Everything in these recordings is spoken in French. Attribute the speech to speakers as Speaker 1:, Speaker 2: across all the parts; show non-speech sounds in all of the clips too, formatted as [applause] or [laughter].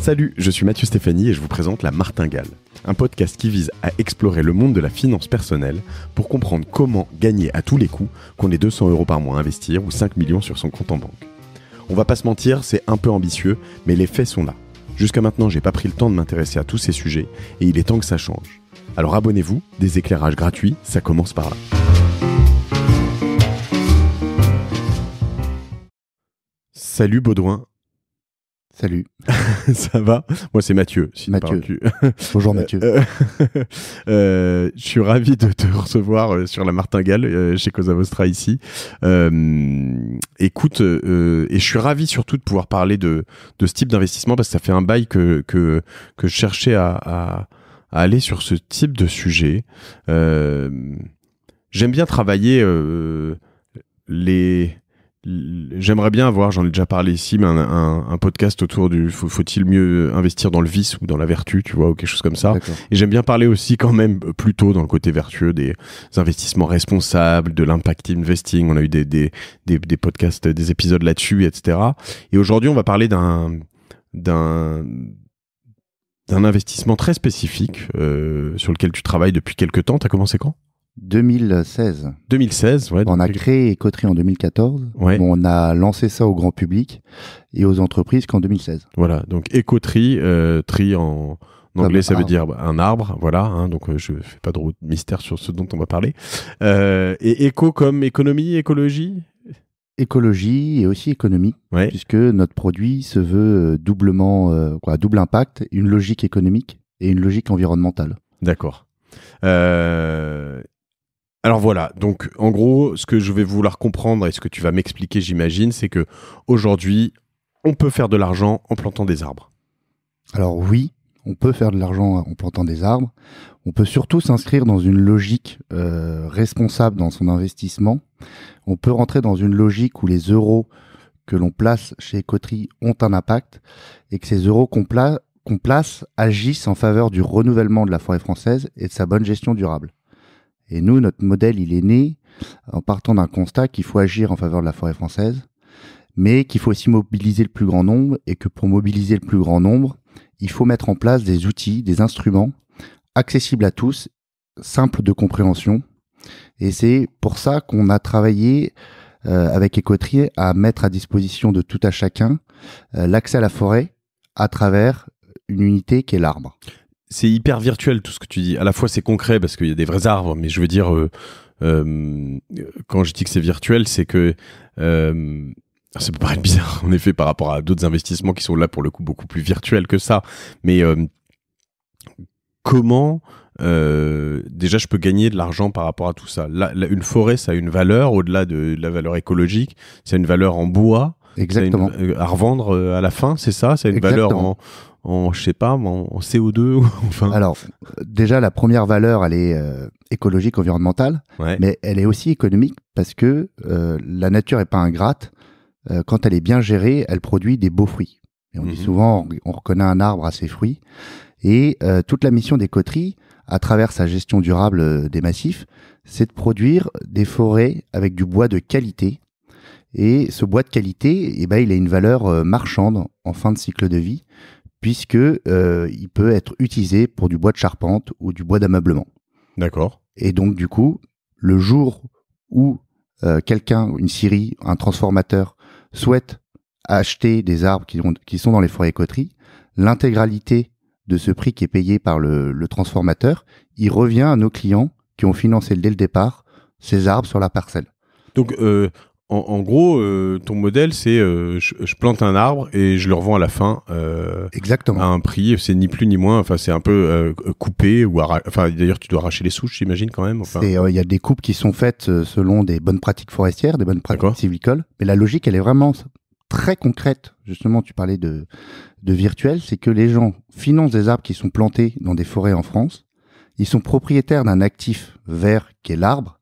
Speaker 1: Salut, je suis Mathieu Stéphanie et je vous présente La Martingale, un podcast qui vise à explorer le monde de la finance personnelle pour comprendre comment gagner à tous les coups, qu'on ait 200 euros par mois à investir ou 5 millions sur son compte en banque. On va pas se mentir, c'est un peu ambitieux, mais les faits sont là. Jusqu'à maintenant, j'ai pas pris le temps de m'intéresser à tous ces sujets et il est temps que ça change. Alors abonnez-vous, des éclairages gratuits, ça commence par là. Salut Baudouin, Salut. [laughs] ça va Moi, c'est Mathieu. [laughs] Bonjour Mathieu. Euh, euh, euh, je suis ravi de te [laughs] recevoir sur la Martingale chez Cosa Vostra ici. écoute, et je suis ravi surtout de pouvoir parler de, ce type d'investissement parce que ça fait un bail que, je cherchais à aller sur ce type de sujet. J'aime bien travailler les J'aimerais bien avoir, j'en ai déjà parlé ici, mais un, podcast autour du faut-il mieux investir dans le vice ou dans la vertu, tu vois, ou quelque chose comme ça. Et j'aime bien parler aussi quand même euh, plutôt dans le côté vertueux des investissements responsables, de l'impact investing. On a eu des, des, des, podcasts, des épisodes là-dessus, etc. Et aujourd'hui, on va parler d'un d'un
Speaker 2: d'un investissement très spécifique euh, sur lequel tu travailles depuis quelques temps. Tu as commencé quand 2016. 2016, On a créé Ecotri en 2014. On a lancé ça au grand public et aux entreprises qu'en 2016. Voilà, donc écoterie, euh, tri
Speaker 1: en, anglais, ça veut dire un arbre, voilà. Hein, donc, euh, je fais pas de mystère sur ce dont on va parler.
Speaker 2: Euh, et éco comme économie, écologie Écologie et aussi économie, puisque notre produit se veut doublement, double impact, une logique économique et une logique environnementale. D'accord.
Speaker 1: Euh, alors voilà, donc en gros, ce que je vais vouloir comprendre et ce que tu vas m'expliquer, j'imagine, c'est que aujourd'hui, on peut faire de l'argent en plantant des arbres.
Speaker 2: Alors oui, on peut faire de l'argent en plantant des arbres. On peut surtout s'inscrire dans une logique euh, responsable dans son investissement. On peut rentrer dans une logique où les euros que l'on place chez Ecoterie ont un impact et que ces euros qu'on place agissent en faveur du renouvellement de la forêt française et de sa bonne gestion durable. Et nous, notre modèle, il est né en partant d'un constat qu'il faut agir en faveur de la forêt française, mais qu'il faut aussi mobiliser le plus grand nombre et que pour mobiliser le plus grand nombre, il faut mettre en place des outils, des instruments accessibles à tous, simples de compréhension. Et c'est pour ça qu'on a travaillé euh, avec Ecotrier à mettre à disposition de tout à chacun euh, l'accès à la forêt à travers une unité qui est l'arbre c'est hyper virtuel tout ce que tu dis. À la fois, c'est concret parce qu'il y a des vrais arbres, mais je veux dire, euh,
Speaker 1: euh, quand je dis que c'est virtuel, c'est que euh, ça peut paraître bizarre [laughs] en effet par rapport à d'autres investissements qui sont là pour le coup beaucoup plus virtuels que ça. Mais euh, comment déjà je peux gagner de l'argent par rapport à tout ça. Là, une forêt, ça a une valeur au-delà de, la valeur écologique, ça a une valeur en bois.
Speaker 2: Exactement. à revendre à la fin, c'est ça C'est une valeur en, en je sais pas [laughs] en, CO2 alors déjà la première valeur elle est euh, écologique environnementale mais elle est aussi économique parce que euh, la nature est pas ingrate euh, quand elle est bien gérée elle produit des beaux fruits et on dit mhm. souvent on, reconnaît un arbre à ses fruits et toute la mission des coteries à travers sa gestion durable des massifs c'est de produire des forêts avec du bois de qualité et ce bois de qualité, eh ben, il a une valeur marchande en fin de cycle de vie, puisque euh, il peut être utilisé pour du bois de charpente ou du bois d'ameublement. D'accord. Et donc du coup, le jour où euh, quelqu'un, une scierie, un transformateur souhaite acheter des arbres qui, sont dans les forêts coteries, l'intégralité de ce prix qui est payé par le, transformateur, il revient à nos clients qui ont financé dès le départ ces arbres sur la parcelle.
Speaker 1: Donc euh, en, gros, euh, ton modèle, c'est euh, je, plante un arbre et je le revends à la fin. Euh, Exactement. À un prix, c'est ni plus ni moins. Enfin, c'est un peu coupé ou enfin d'ailleurs, tu dois arracher les souches, j'imagine quand même.
Speaker 2: Il y a des coupes qui sont faites selon des bonnes pratiques forestières, des bonnes pratiques civicoles Mais la logique, elle est vraiment très concrète. Justement, tu parlais de de virtuel, c'est que les gens financent des arbres qui sont plantés dans des forêts en France. Ils sont propriétaires d'un actif vert qui est l'arbre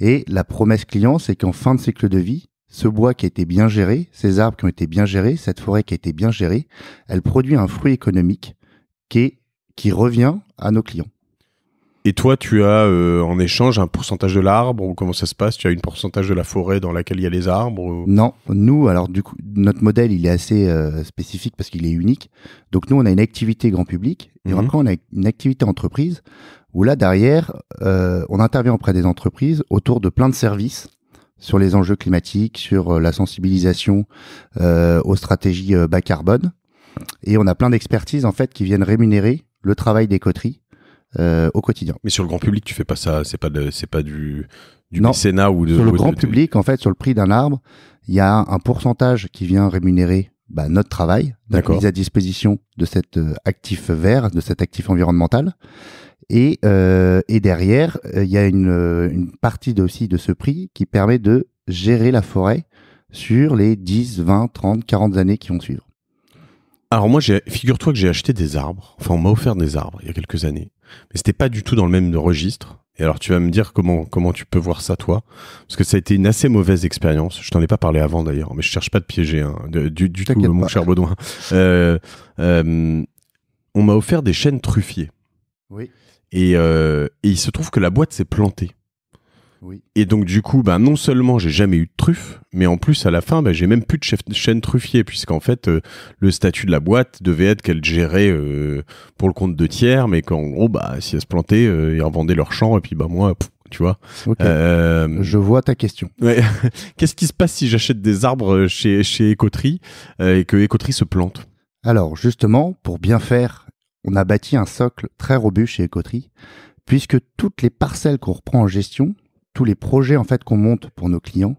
Speaker 2: et la promesse client, c'est qu'en fin de cycle de vie, ce bois qui a été bien géré, ces arbres qui ont été bien gérés, cette forêt qui a été bien gérée, elle produit un fruit économique qui, revient à nos clients. Et toi, tu as euh, en échange un pourcentage de l'arbre ou comment ça se passe Tu as une pourcentage
Speaker 1: de la forêt dans laquelle il y a les arbres
Speaker 2: Non, nous, alors du coup, notre modèle, il est assez euh, spécifique parce qu'il est unique. Donc nous, on a une activité grand public et mhm. après, on a une activité entreprise où là derrière, euh, on intervient auprès des entreprises autour de plein de services sur les enjeux climatiques, sur euh, la sensibilisation euh, aux stratégies bas carbone. Et on a plein d'expertises en fait qui viennent rémunérer le travail des coteries au quotidien. Mais sur le grand public, tu fais pas ça, c'est pas c'est pas du du ou de, sur le grand public en fait sur le prix d'un arbre, il y a un pourcentage qui vient rémunérer bah, notre travail, la mise à disposition de cet euh, actif vert, de cet actif environnemental. Et, euh, derrière, euh, il y a une, partie aussi de ce prix qui permet de gérer la forêt sur les 10, 20, 30, 40 années qui vont suivre. Alors moi, figure-toi que j'ai acheté des arbres. Enfin,
Speaker 1: on m'a offert des arbres il y a quelques années, mais c'était pas du tout dans le même registre. Et alors tu vas me dire comment comment tu peux voir ça toi Parce que ça a été une assez mauvaise expérience. Je t'en ai pas parlé avant d'ailleurs, mais je cherche pas de piéger hein, du, tout, mon cher Baudouin. Euh, euh, on m'a offert des chaînes truffiers. Oui. Euh, et il se trouve que la boîte s'est plantée. Et donc du coup, ben non seulement j'ai jamais eu de truffe, mais en plus à la fin, ben j'ai même plus de chaîne truffier, puisqu'en fait euh, le statut de la boîte devait être qu'elle gérait euh, pour le compte de tiers, mais qu'en gros, bah, si elle se plantait, euh, ils revendaient leur champ, et puis bah moi, tu vois. Euh, je vois ta question. [laughs] Qu'est-ce qui se passe si j'achète des arbres chez,
Speaker 2: chez et que Écoterie se plante Alors, justement, pour bien faire, on a bâti un socle très robuste chez Écoterie, puisque toutes les parcelles qu'on reprend en gestion tous les projets en fait qu'on monte pour nos clients,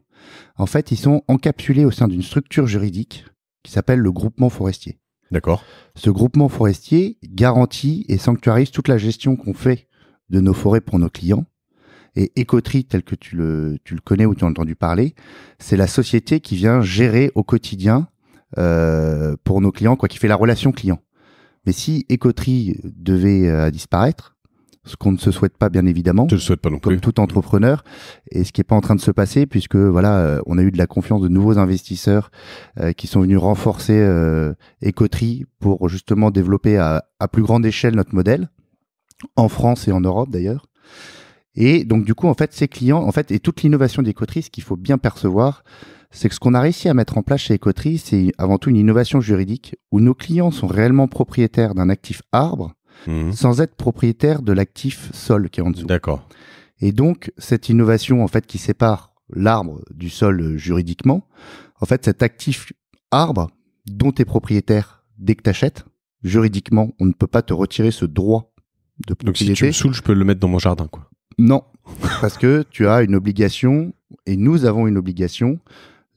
Speaker 2: en fait, ils sont encapsulés au sein d'une structure juridique qui s'appelle le groupement forestier. D'accord. Ce groupement forestier garantit et sanctuarise toute la gestion qu'on fait de nos forêts pour nos clients. Et Ecotree, tel que tu le, connais ou tu as entendu parler, c'est la société qui vient gérer au quotidien euh, pour nos clients, quoi, qui fait la relation client. Mais si Ecotree devait euh, disparaître, ce qu'on ne se souhaite pas bien évidemment. Je souhaite pas non comme tout entrepreneur et ce qui n'est pas en train de se passer puisque voilà, euh, on a eu de la confiance de nouveaux investisseurs euh, qui sont venus renforcer euh, pour justement développer à, plus grande échelle notre modèle en France et en Europe d'ailleurs. Et donc du coup, en fait, ces clients, en fait, et toute l'innovation d'Ecotri, ce qu'il faut bien percevoir, c'est que ce qu'on a réussi à mettre en place chez Ecotri, c'est avant tout une innovation juridique où nos clients sont réellement propriétaires d'un actif arbre Mhm. sans être propriétaire de l'actif sol qui est en dessous. D'accord. Et donc, cette innovation, en fait, qui sépare l'arbre du sol juridiquement, en fait, cet actif arbre dont tu es propriétaire dès que tu achètes, juridiquement, on ne peut pas te retirer ce droit de propriété. Donc si tu me saoules, je peux le mettre dans mon jardin, quoi. Non, [laughs] parce que tu as une obligation, et nous avons une obligation,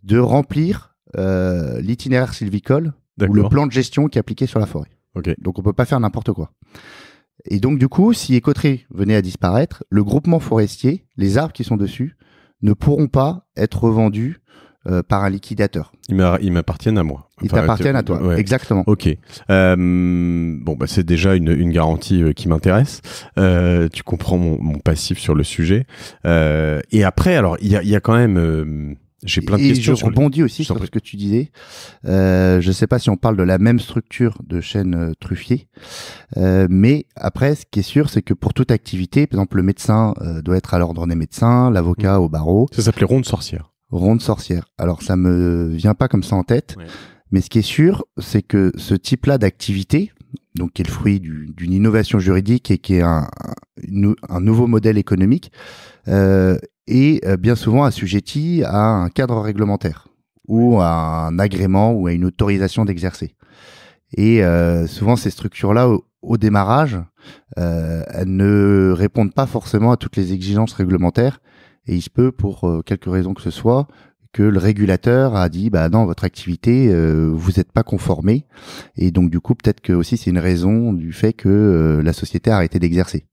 Speaker 2: de remplir euh, l'itinéraire sylvicole ou le plan de gestion qui est appliqué sur la forêt. Donc on peut pas faire n'importe quoi. Et donc, du coup, si Écotré venait à disparaître, le groupement forestier, les arbres qui sont dessus, ne pourront pas être revendus euh, par un liquidateur. Ils
Speaker 1: m'appartiennent à moi. Ils t'appartiennent à toi, exactement. Ok. Euh, bon, bah, c'est déjà une, garantie euh, qui m'intéresse. tu comprends mon, passif sur le sujet.
Speaker 2: et après, alors, il y a, quand même j'ai plein de et questions. Je rebondis aussi sur ce que tu disais. Euh, je ne sais pas si on parle de la même structure de chaîne euh, truffier, euh, mais après, ce qui est sûr, c'est que pour toute activité, par exemple, le médecin euh, doit être à l'ordre des médecins, l'avocat mm. au barreau. Ça s'appelait ronde sorcière. Ronde sorcière. Alors, ça me vient pas comme ça en tête, mais ce qui est sûr, c'est que ce type-là d'activité, donc qui est le fruit d'une innovation juridique et qui est un, un, un nouveau modèle économique, euh, est euh, bien souvent assujetti à un cadre réglementaire ou à un agrément ou à une autorisation d'exercer. Et euh, souvent, ces structures-là, au, démarrage, euh, elles ne répondent pas forcément à toutes les exigences réglementaires. Et il se peut, pour euh, quelque raison que ce soit, que le régulateur a dit, bah non, votre activité, vous n'êtes pas conformé. Et donc, du coup, peut-être que aussi, c'est une raison du fait que la société a arrêté d'exercer.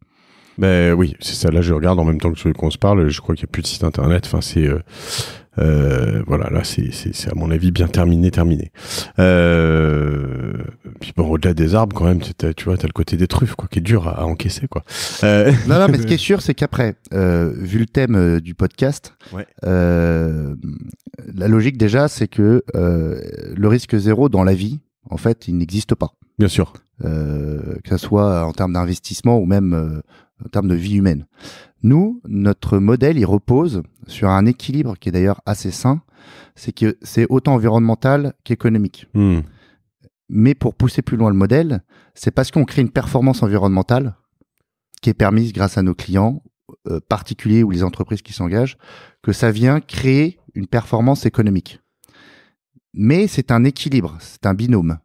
Speaker 2: Ben oui, c'est ça. Là, je regarde en même temps que qu'on se parle.
Speaker 1: Je crois qu'il n'y a plus de site internet. Enfin, c'est euh, euh voilà, là, c'est à mon avis bien terminé, terminé. Euh, puis bon, au-delà des arbres, quand même, tu vois, t'as le côté
Speaker 2: des truffes, quoi, qui est dur à, encaisser, quoi. Euh, non, non, mais ce [laughs] qui est sûr, c'est qu'après, euh, vu le thème du podcast, la logique déjà, c'est que le risque zéro dans la vie, en fait, il n'existe pas. Bien sûr. Euh, que ce soit en termes d'investissement ou même en termes de vie humaine. Nous, notre modèle, il repose sur un équilibre qui est d'ailleurs assez sain, c'est que c'est autant environnemental qu'économique. Hmm. Mais pour pousser plus loin le modèle, c'est parce qu'on crée une performance environnementale qui est permise grâce à nos clients euh, particuliers ou les entreprises qui s'engagent, que ça vient créer une performance économique. Mais c'est un équilibre, c'est un binôme.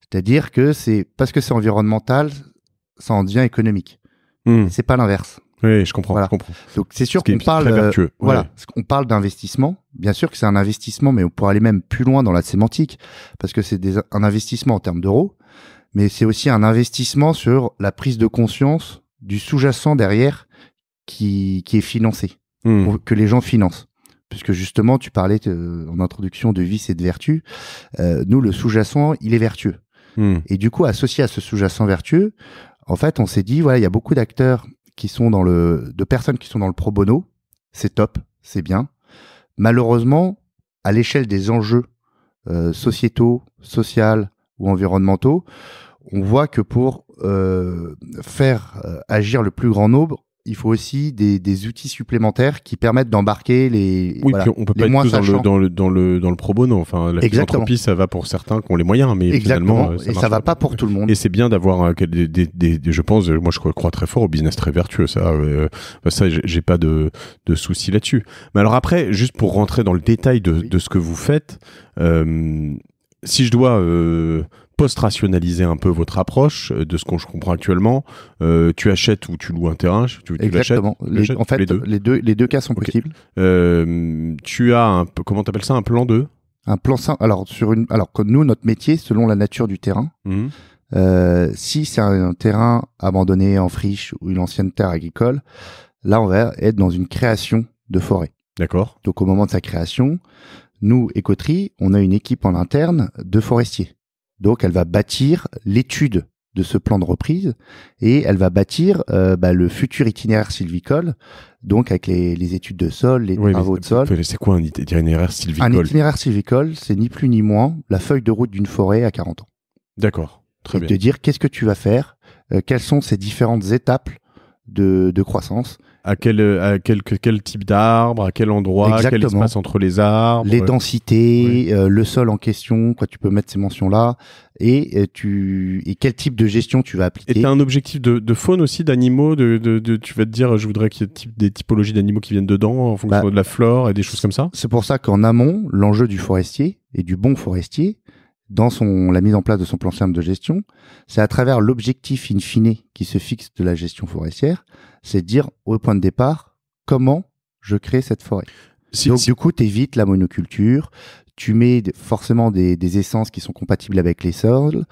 Speaker 2: C'est-à-dire que c'est parce que c'est environnemental, ça en devient économique. Hmm. C'est pas l'inverse. Oui, je comprends, Donc c'est sûr qu'on parle, euh, parle d'investissement. Bien sûr que c'est un investissement, mais on pourrait aller même plus loin dans la sémantique parce que c'est un investissement en termes d'euros, mais c'est aussi un investissement sur la prise de conscience du sous-jacent derrière qui, est financé, hmm. que les gens financent. Puisque justement, tu parlais en introduction de vice et de vertu. Euh, nous, le sous-jacent, il est vertueux. Hmm. Et du coup, associé à ce sous-jacent vertueux, en fait, on s'est dit, voilà, il y a beaucoup d'acteurs qui sont dans le, de personnes qui sont dans le pro bono. C'est top, c'est bien. Malheureusement, à l'échelle des enjeux euh, sociétaux, sociaux ou environnementaux, on voit que pour euh, faire euh, agir le plus grand nombre, il faut aussi des, des outils supplémentaires qui permettent d'embarquer les. Oui, voilà, on peut pas être dans le, dans, le, dans, le, dans le pro bono. Enfin, la
Speaker 1: ça va pour certains qui ont les moyens, mais finalement. Euh, ça et ça va pas pour tout le monde. Et c'est bien d'avoir euh, des, je pense, moi je crois très fort au business très vertueux. Ça, euh, ça j'ai pas de, de soucis là-dessus. Mais alors après, juste pour rentrer dans le détail de, de ce que vous faites, si je dois post-rationaliser un peu votre approche euh, de ce qu'on je comprends actuellement. Euh, tu achètes ou tu loues un terrain, Exactement. en fait, les deux.
Speaker 2: cas sont possibles. Euh, tu as un, comment t'appelles ça, un plan 2 Un plan 5. Alors, sur une, alors que nous, notre métier, selon la nature du terrain, mmh. si c'est un, terrain abandonné en friche ou une ancienne terre agricole, là, on va être dans une création de forêt. D'accord. Donc, au moment de sa création, nous, Écoterie, on a une équipe en interne de forestiers donc, elle va bâtir l'étude de ce plan de reprise et elle va bâtir euh, bah, le futur itinéraire sylvicole, donc avec les, études de sol, les travaux de sol. C'est quoi un itinéraire sylvicole Un itinéraire sylvicole, c'est ni plus ni moins la feuille de route d'une forêt à 40 ans. D'accord, très bien. dire qu'est-ce que tu vas faire, euh, quelles sont ces différentes étapes de croissance à quel, euh, quel, quel type d'arbre, à quel endroit, quel espace entre les arbres. Les densités, euh, le sol en question, quoi, tu peux mettre ces mentions-là, et, euh, tu, et quel type de gestion tu vas appliquer. Et tu un
Speaker 1: objectif de, faune aussi, d'animaux, de, de, tu vas te dire, je voudrais qu'il y ait des typologies d'animaux qui viennent
Speaker 2: dedans en fonction bah, de la flore et des choses comme ça. C'est pour ça qu'en amont, l'enjeu du forestier et du bon forestier, dans son, la mise en place de son plan simple de gestion, c'est à travers l'objectif in fine qui se fixe de la gestion forestière, c'est de dire au point de départ comment je crée cette forêt. Si, Donc, du coup, tu la monoculture, tu mets forcément des, essences qui sont compatibles avec les sols.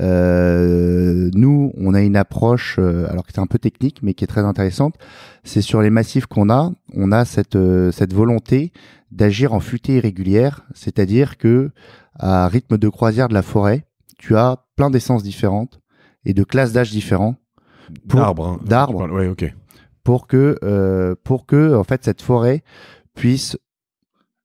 Speaker 2: Euh, nous, on a une approche, euh, alors qui est un peu technique, mais qui est très intéressante. C'est sur les massifs qu'on a, on a cette, euh, cette volonté d'agir en futée irrégulière, c'est-à-dire que à rythme de croisière de la forêt, tu as plein d'essences différentes et de classes d'âge différents. D'arbres. Hein. d'arbres. Ouais, ok. Pour que, euh, pour que en fait, cette forêt puisse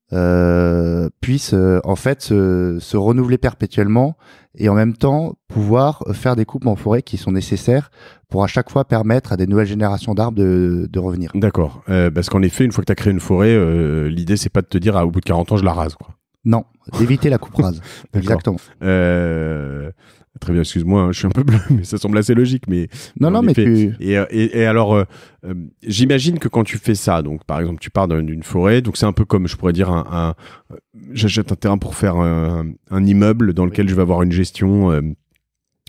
Speaker 2: puissent euh, puisse euh, en fait se, renouveler perpétuellement et en même temps pouvoir faire des coupes en forêt qui sont nécessaires pour à chaque fois permettre à des nouvelles générations d'arbres de, revenir. D'accord, euh, parce qu'en effet, une fois que tu as créé une forêt, l'idée c'est pas de te dire à ah, au bout de 40 ans je la rase. Quoi. Non, d'éviter la coupe
Speaker 1: rase. [laughs] Exactement. Très bien, excuse-moi, hein, je suis un peu bleu, [laughs] mais ça semble assez logique. Mais non, euh, non, mais euh, et, et, alors, euh, j'imagine que quand tu fais ça, donc par exemple, tu pars d'une forêt, donc c'est un peu comme, je pourrais dire, un, j'achète un terrain pour faire un, immeuble dans lequel je vais avoir une gestion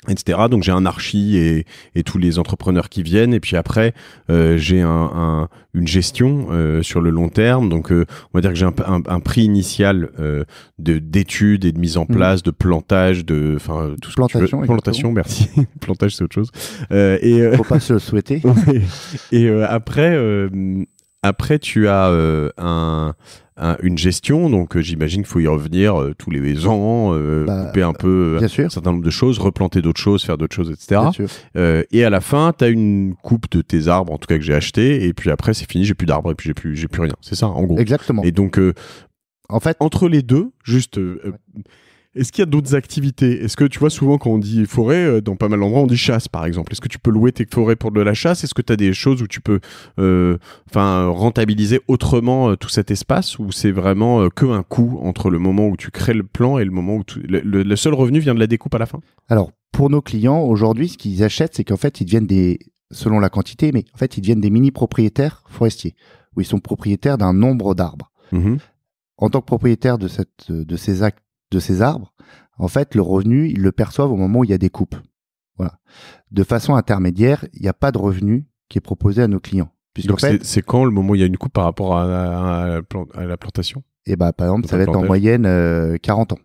Speaker 1: etc. Donc j'ai un archi et, et, tous les entrepreneurs qui viennent. Et puis après, euh, j'ai un, un, une gestion euh, sur le long terme. Donc euh, on va dire que j'ai un, un, prix initial de d'études et de mise en mm. place, de plantage, de enfin tout ce plantation, que tu veux. plantation. Merci. [laughs] plantage, c'est autre chose. et faut pas se le souhaiter. [laughs] et après. Après, tu as un, une gestion. Donc euh, j'imagine qu'il faut y revenir euh, tous les ans, euh, bah, couper un peu un certain nombre de choses, replanter d'autres choses, faire d'autres choses, etc. et à la fin, tu as une coupe de tes arbres, en tout cas que j'ai acheté. Et puis après, c'est fini, j'ai plus d'arbres et puis j'ai plus, j'ai plus rien. C'est ça, en gros. Exactement. Et donc, en fait, entre les deux, juste. Est-ce qu'il y a d'autres activités Est-ce que tu vois souvent quand on dit forêt, euh, dans pas mal d'endroits, on dit chasse par exemple. Est-ce que tu peux louer tes forêts pour de la chasse Est-ce que tu as des choses où tu peux euh, enfin, rentabiliser autrement euh, tout cet espace ou c'est vraiment que un coût entre le moment où tu crées le plan et le moment où le, seul revenu vient de la découpe à la fin
Speaker 2: Alors, pour nos clients, aujourd'hui, ce qu'ils achètent, c'est qu'en fait, ils deviennent des, selon la quantité, mais en fait, ils deviennent des mini-propriétaires forestiers où ils sont propriétaires d'un nombre d'arbres. Mmh en tant que propriétaire de, cette, de ces actes de ces arbres, en fait, le revenu, ils le perçoivent au moment où il y a des coupes. Voilà. De façon intermédiaire, il n'y a pas de revenu qui est proposé à nos clients. Donc, c'est quand le moment où il y a une coupe par rapport à, la plantation Et eh bah, ben, par exemple, ça va être en moyenne 40 euh, ans.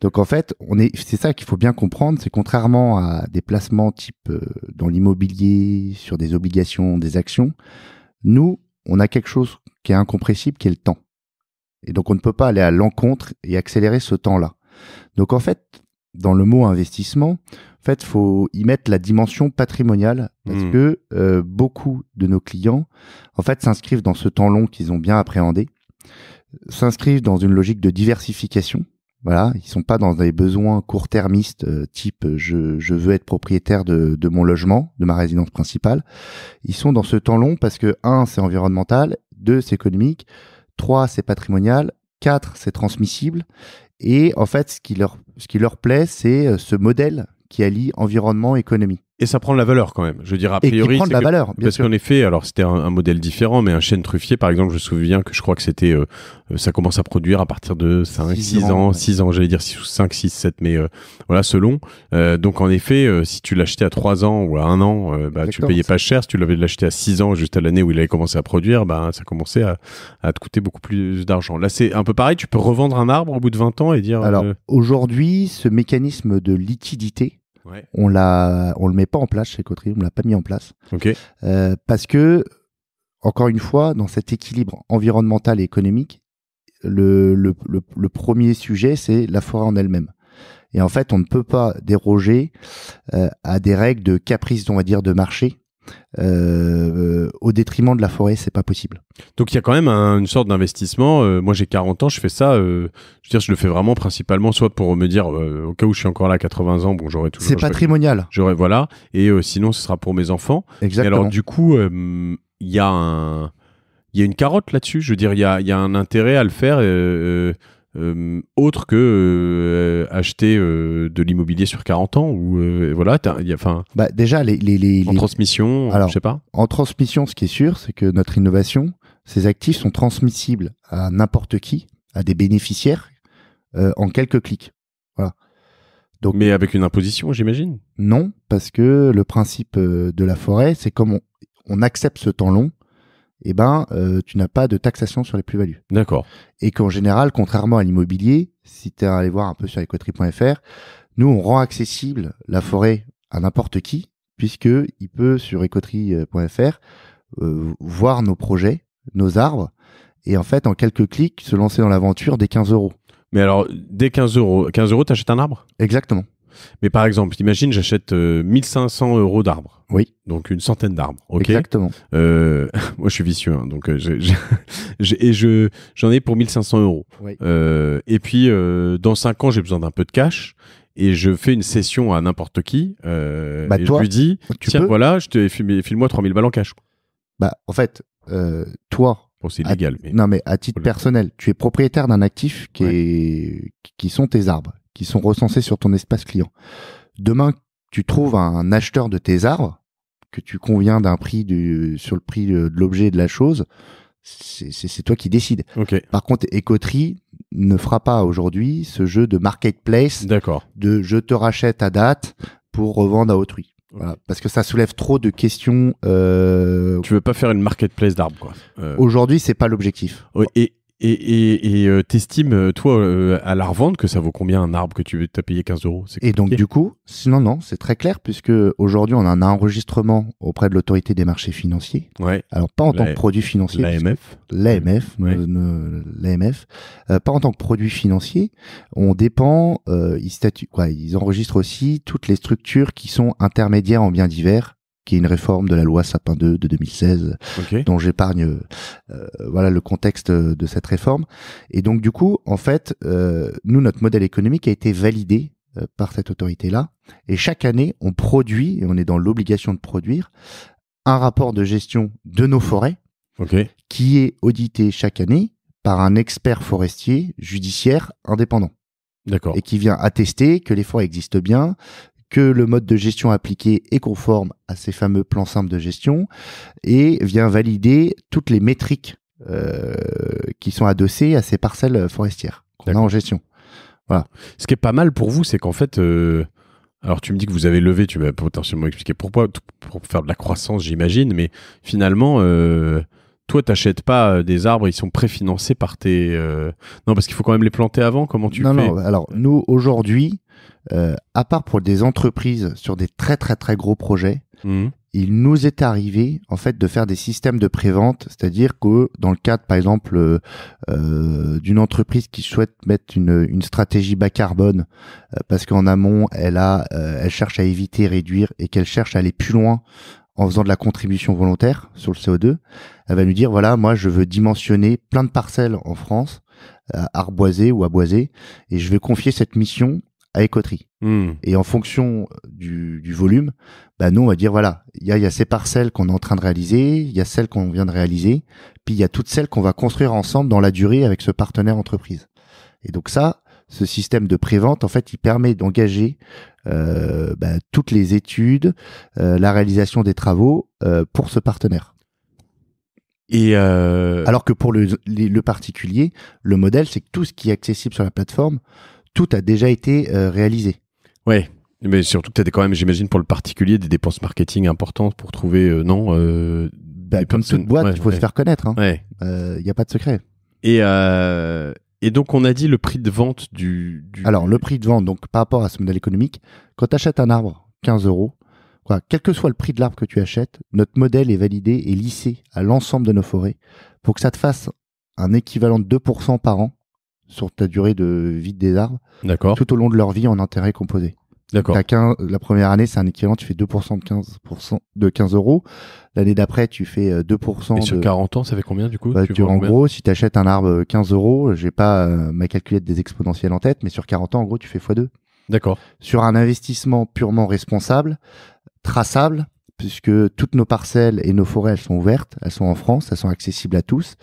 Speaker 2: Donc en fait, on est, c'est ça qu'il faut bien comprendre, c'est contrairement à des placements type euh, dans l'immobilier, sur des obligations, des actions, nous, on a quelque chose qui est incompressible, qui est le temps. Et donc on ne peut pas aller à l'encontre et accélérer ce temps-là. Donc en fait, dans le mot investissement, en fait, faut y mettre la dimension patrimoniale parce hmm. que euh, beaucoup de nos clients, en fait, s'inscrivent dans ce temps long qu'ils ont bien appréhendé, s'inscrivent dans une logique de diversification. Voilà, ils sont pas dans des besoins court-termistes euh, type euh, je, veux être propriétaire de, de, mon logement, de ma résidence principale. Ils sont dans ce temps long parce que un, c'est environnemental, deux, c'est économique, Trois, c'est patrimonial. 4, c'est transmissible. Et en fait, ce qui leur, ce qui leur plaît, c'est euh, ce modèle qui allie environnement, économique. Et ça prend de la
Speaker 1: valeur quand même. Je veux dire, a priori. Et prend la valeur, Parce qu'en effet, alors c'était un, modèle différent, mais un chêne truffier, par exemple, je me souviens que je crois que c'était. Euh, euh, ça commence à produire à partir de 5, 6, ans, six 6 ans, j'allais dire 6, 5, 6, 7, mais euh, voilà, selon. donc en effet, si tu l'achetais à 3 ans ou à 1 an, bah, tu payais pas cher. Si tu l'avais acheté à 6 ans, juste à l'année où il avait commencé à produire, bah, ça commençait à, te coûter beaucoup plus d'argent. Là, c'est un peu pareil, tu peux revendre un arbre au bout de 20 ans et dire. Alors
Speaker 2: aujourd'hui, ce mécanisme de liquidité on l'a, on le met pas en place chez Cotri, on l'a pas mis en place. Euh, parce que, encore une fois, dans cet équilibre environnemental et économique, le, le, le, premier sujet, c'est la forêt en elle-même. Et en fait, on ne peut pas déroger euh, à des règles de caprice, on va dire, de marché, euh, au détriment de la forêt, c'est pas possible. Donc il y a
Speaker 1: quand même une sorte d'investissement. Euh, moi j'ai 40 ans, je fais ça. Euh, je veux dire, je le fais vraiment principalement soit pour me dire au cas où je suis encore là à 80 ans, bon j'aurai toujours. C'est patrimonial. J'aurai voilà. Et sinon ce sera pour mes enfants. Exactement. Et alors du coup il y a un, il y a une carotte là-dessus. Je veux dire il y a, y a, un intérêt à le faire euh, autre que euh, acheter euh, de l'immobilier sur 40 ans ou voilà il y enfin
Speaker 2: bah, déjà les, les, en transmission alors je sais pas en transmission ce qui est sûr c'est que notre innovation ces actifs sont transmissibles à n'importe qui à des bénéficiaires en quelques clics voilà donc mais
Speaker 1: avec une imposition j'imagine
Speaker 2: non parce que le principe de la forêt c'est comme on accepte ce temps long eh ben, euh, tu n'as pas de taxation sur les plus-values. D'accord. Et qu'en général, contrairement à l'immobilier, si tu es allé voir un peu sur equatry.fr, nous, on rend accessible la forêt à n'importe qui, puisque il peut, sur écoterie.fr euh, voir nos projets, nos arbres, et en fait, en quelques clics, se lancer dans l'aventure dès 15 euros. Mais alors, dès 15 euros,
Speaker 1: 15 euros, t'achètes un arbre Exactement. Mais par exemple, imagine, j'achète 1500 euh, euros d'arbres. Oui. Donc une centaine d'arbres. Exactement. Euh, [laughs] moi, je suis vicieux, hein, donc euh, [laughs] et je j'en ai pour 1500 euros. et puis dans 5 ans, j'ai besoin d'un peu de cash. Et je fais une session à n'importe qui. Bah, et je lui dis, tiens,
Speaker 2: voilà, je te file-moi 3000 balles en cash. Bah, en fait, toi, c'est illégal. Mais... Non, mais à titre personnel, tu es propriétaire d'un actif qui, est... qui sont tes arbres, qui sont recensés sur ton espace client. Demain, tu trouves un acheteur de tes arbres, que tu conviens d'un prix sur le prix de l'objet de la chose, c'est toi qui décides. Par contre, Ecotree ne fera pas aujourd'hui ce jeu de marketplace, de je te rachète à date pour revendre à autrui. parce que ça soulève trop de questions. Euh... Tu veux pas faire une marketplace d'arbres, quoi. Euh. Aujourd'hui, c'est pas
Speaker 1: l'objectif. Oui, et et euh, t'estimes, euh, toi, euh, à la revente, que ça vaut combien un arbre que tu as payé 15 euros
Speaker 2: Et donc, du coup, sinon, non, c'est très clair, puisque aujourd'hui, on a un enregistrement auprès de l'autorité des marchés financiers. Ouais. Alors, pas en tant que produit financier. L'AMF. L'AMF, l'AMF. Euh, pas en tant que produit financier. On dépend, euh, ils, statuent, quoi, ils enregistrent aussi toutes les structures qui sont intermédiaires en biens divers qui est une réforme de la loi Sapin 2 de 2016, dont j'épargne euh, voilà le contexte euh, de cette réforme. Et donc du coup, en fait, euh, nous notre modèle économique a été validé par cette autorité-là, et chaque année, on produit et on est dans l'obligation de produire un rapport de gestion de nos forêts, qui est audité chaque année par un expert forestier judiciaire indépendant. D'accord. Et qui vient attester que les forêts existent bien, que le mode de gestion appliqué est conforme à ces fameux plans simples de gestion et vient valider toutes les métriques euh, qui sont adossées à ces parcelles euh, forestières qu'on en gestion. Voilà. Ce qui est pas mal pour vous, c'est qu'en fait, euh, alors tu me dis que vous avez levé, tu m'as potentiellement expliqué pourquoi,
Speaker 1: pour faire de la croissance, j'imagine, mais finalement, toi, t'achètes pas euh, des
Speaker 2: arbres, ils sont préfinancés par tes. Euh, non, parce qu'il faut quand même les planter avant. Comment tu fais Non, Alors nous aujourd'hui, euh, à part pour des entreprises sur des très très très gros projets, mmh. il nous est arrivé en fait de faire des systèmes de prévente, c'est-à-dire que dans le cadre, par exemple, d'une entreprise qui souhaite mettre une, une stratégie bas carbone, parce qu'en amont, elle a, elle cherche à éviter, réduire, et qu'elle cherche à aller plus loin en faisant de la contribution volontaire sur le CO2, elle va nous dire voilà, moi je veux dimensionner plein de parcelles en France, euh, arboisées ou aboisées, et je vais confier cette mission à Écoterie. Hmm. Et en fonction du, volume, bah nous on va dire voilà, il y a, y a, ces parcelles qu'on est en train de réaliser, il y a celles qu'on vient de réaliser, puis il y a toutes celles qu'on va construire ensemble dans la durée avec ce partenaire entreprise. Et donc ça, ce système de prévente, en fait, il permet d'engager euh, bah, toutes les études, euh, la réalisation des travaux euh, pour ce partenaire. Et Alors que pour le, particulier, le modèle, c'est que tout ce qui est accessible sur la plateforme, tout a déjà été réalisé. Ouais,
Speaker 1: mais surtout tu as quand même, j'imagine, pour le particulier, des dépenses marketing importantes pour trouver, non bah, Comme toute boîte, il faut se faire
Speaker 2: connaître. Il hein. n'y a pas de secret. Et, et donc, on a dit le prix de vente du, Alors, le prix de vente, donc par rapport à ce modèle économique, quand tu achètes un arbre, 15 euros, quoi, quel que soit le prix de l'arbre que tu achètes, notre modèle est validé et lissé à l'ensemble de nos forêts pour que ça te fasse un équivalent de 2% par an sur ta durée de vie des arbres, tout au long de leur vie en intérêt composé. D'accord. la première année, c'est un équivalent, tu fais 2% de 15%, de 15 euros. L'année d'après, tu fais 2%. Euh, et sur 40 ans, ça fait combien du coup bah, En gros, si tu achètes un arbre 15 euh, euros, j'ai pas euh, ma calculette des exponentielles en tête, mais sur 40 ans, en gros, tu fais x2. D'accord. Sur un investissement purement responsable, traçable, puisque toutes nos parcelles et nos forêts, elles sont ouvertes, elles sont en France, elles sont accessibles à tous.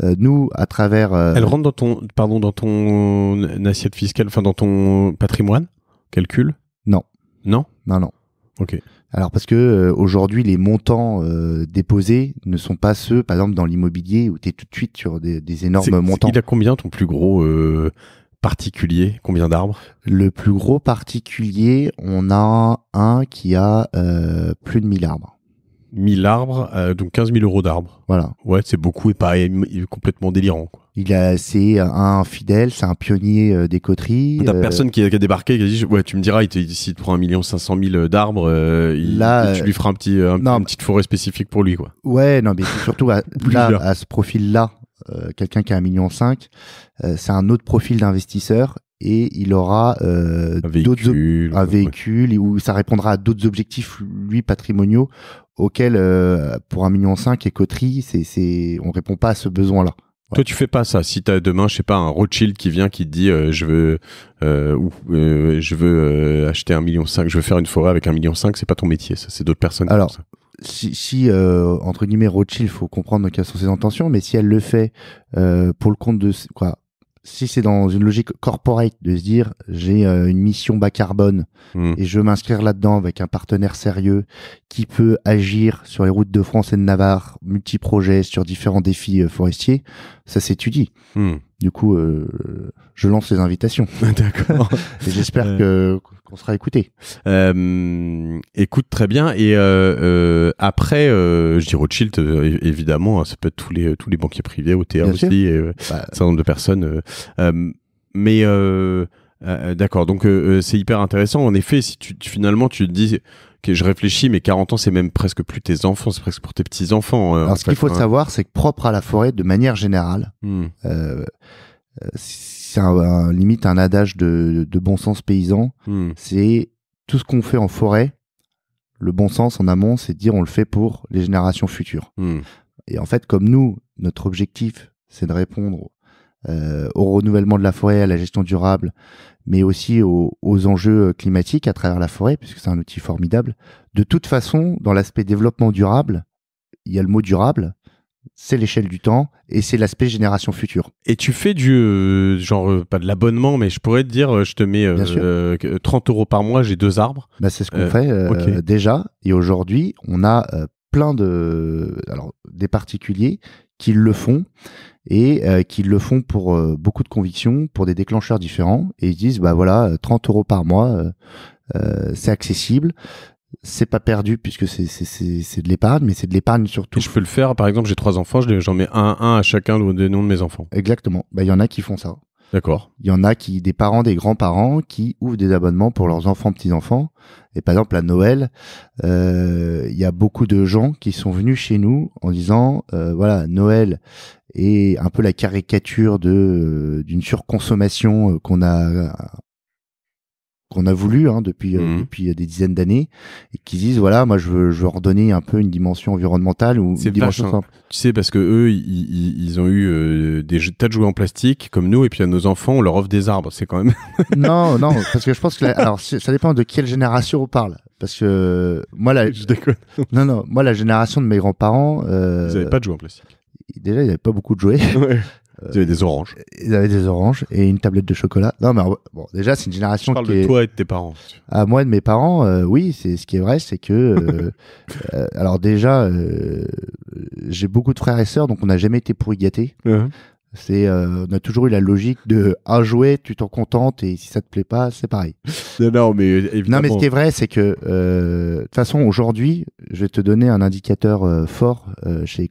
Speaker 2: nous, à travers... Elles rentrent
Speaker 1: dans ton, pardon, dans ton assiette fiscale, enfin dans ton
Speaker 2: patrimoine calcul Non. Non Non, non. Ok. Alors parce que euh, aujourd'hui les montants euh, déposés ne sont pas ceux, par exemple dans l'immobilier où tu es tout de suite sur des, énormes montants. Il a
Speaker 1: combien ton plus gros euh, particulier Combien d'arbres Le plus gros particulier, on a un qui a plus de 1000 arbres. 1000 arbres, donc 15 000 euros d'arbres. Voilà. Ouais, c'est beaucoup et pas
Speaker 2: complètement délirant. Quoi. Il c'est un fidèle, c'est un pionnier euh, des coteries. T'as euh, personne
Speaker 1: qui, a débarqué qui a dit tu me diras, il te, si prend un million cinq mille euh, d'arbres, tu lui feras
Speaker 2: un petit, un, une petite forêt spécifique pour lui quoi. Ouais non mais surtout à, [laughs] là, à ce profil là, quelqu'un qui a un million, cinq, c'est un autre profil d'investisseur et il aura un véhicule, où ça répondra à d'autres objectifs, lui, patrimoniaux, auxquels, pour un million et coterie, c'est, c'est, on répond pas à ce besoin-là.
Speaker 1: Toi, tu fais pas ça. Si t'as demain, je sais pas, un Rothschild qui vient qui te dit euh, je veux euh, euh je veux euh, acheter un million cinq, je veux faire une forêt avec un million cinq, c'est pas ton métier. Ça, c'est d'autres personnes.
Speaker 2: Alors, si, si entre guillemets Rothschild, faut comprendre quelles sont ses intentions, mais si elle le fait pour le compte de quoi si c'est dans une logique corporate de se dire j'ai euh, une mission bas carbone hmm. et je veux m'inscrire là-dedans avec un partenaire sérieux qui peut agir sur les routes de France et de Navarre, multi-projets sur différents défis euh, forestiers, ça s'étudie. Hmm. Du coup, euh, je lance les invitations. [laughs] D'accord. et j'espère euh. que qu'on sera écouté. Euh, écoute très bien. Et
Speaker 1: après, je dis Rothschild, évidemment, hein, ça peut être tous les tous les banquiers privés, OTR aussi, et, bah. un certain nombre de personnes. mais d'accord, donc c'est hyper intéressant. En effet, si tu finalement tu dis que je réfléchis, mais 40 ans, c'est
Speaker 2: même presque plus tes enfants, c'est presque pour tes petits-enfants. Hein, ce qu'il faut hein. savoir, c'est que propre à la forêt, de manière générale, hmm. euh, euh, c'est un, limite un adage de, bon sens paysan, hmm. c'est tout ce qu'on fait en forêt, le bon sens en amont, c'est de dire on le fait pour les générations futures. Hmm. Et en fait, comme nous, notre objectif, c'est de répondre euh, au renouvellement de la forêt, à la gestion durable, mais aussi aux, enjeux euh, climatiques à travers la forêt, puisque c'est un outil formidable. De toute façon, dans l'aspect développement durable, il y a le mot durable, c'est l'échelle du temps et c'est l'aspect génération future.
Speaker 1: Et tu fais du euh, genre euh, pas de l'abonnement, mais je pourrais te dire, je te mets 30 euros par mois, j'ai deux arbres.
Speaker 2: Bah, c'est ce qu'on fait déjà et aujourd'hui on a plein de alors des particuliers qu'ils le font et euh, qu'ils le font pour euh, beaucoup de convictions, pour des déclencheurs différents. Et ils disent, bah voilà, 30 euh, euros par mois, c'est accessible. C'est pas perdu puisque c'est c'est de l'épargne, mais c'est de l'épargne surtout. je peux le faire, par exemple, j'ai trois enfants, j'en mets un, un à chacun des noms de mes enfants. Exactement. Bah, il y en a qui font ça. D'accord. Il y en a qui, des parents, des grands-parents, qui ouvrent des abonnements pour leurs enfants, petits-enfants. Et par exemple, à Noël, euh, il y a beaucoup de gens qui sont venus chez nous en disant, euh, voilà, Noël est un peu la caricature de d'une surconsommation euh, qu'on a qu'on a voulu hein, depuis euh, mhm. depuis euh, des dizaines d'années et qui disent voilà moi je veux je veux redonner un peu une dimension environnementale ou une dimension
Speaker 1: tu sais parce que eux ils, ont eu euh, des tas de jouets en plastique comme nous et puis à nos enfants on leur offre des arbres c'est quand même [laughs] non non
Speaker 2: parce que je pense que alors ça dépend de quelle génération on parle parce que moi la [laughs] non non moi la génération de mes grands parents ils n'avaient pas de jouets en plastique déjà, il y pas beaucoup de jouets. Ouais. Ils avaient des oranges. Euh, ils avaient des oranges et une tablette de chocolat. Non, mais euh, bon, déjà, c'est une génération. Je parle de toi et de tes parents. À ah, moi et de mes parents, euh, oui, c'est ce qui est vrai, c'est que. [laughs] alors, déjà, j'ai beaucoup de frères et sœurs, donc on n'a jamais été pourri gâtés. Uh-huh. C'est, euh, on a toujours eu la logique de à ah, jouer, tu t'en contentes et si ça te plaît pas, c'est pareil.
Speaker 1: Non, mais euh, Non, mais ce qui est vrai,
Speaker 2: c'est que euh, de toute façon aujourd'hui, je vais te donner un indicateur euh, fort chez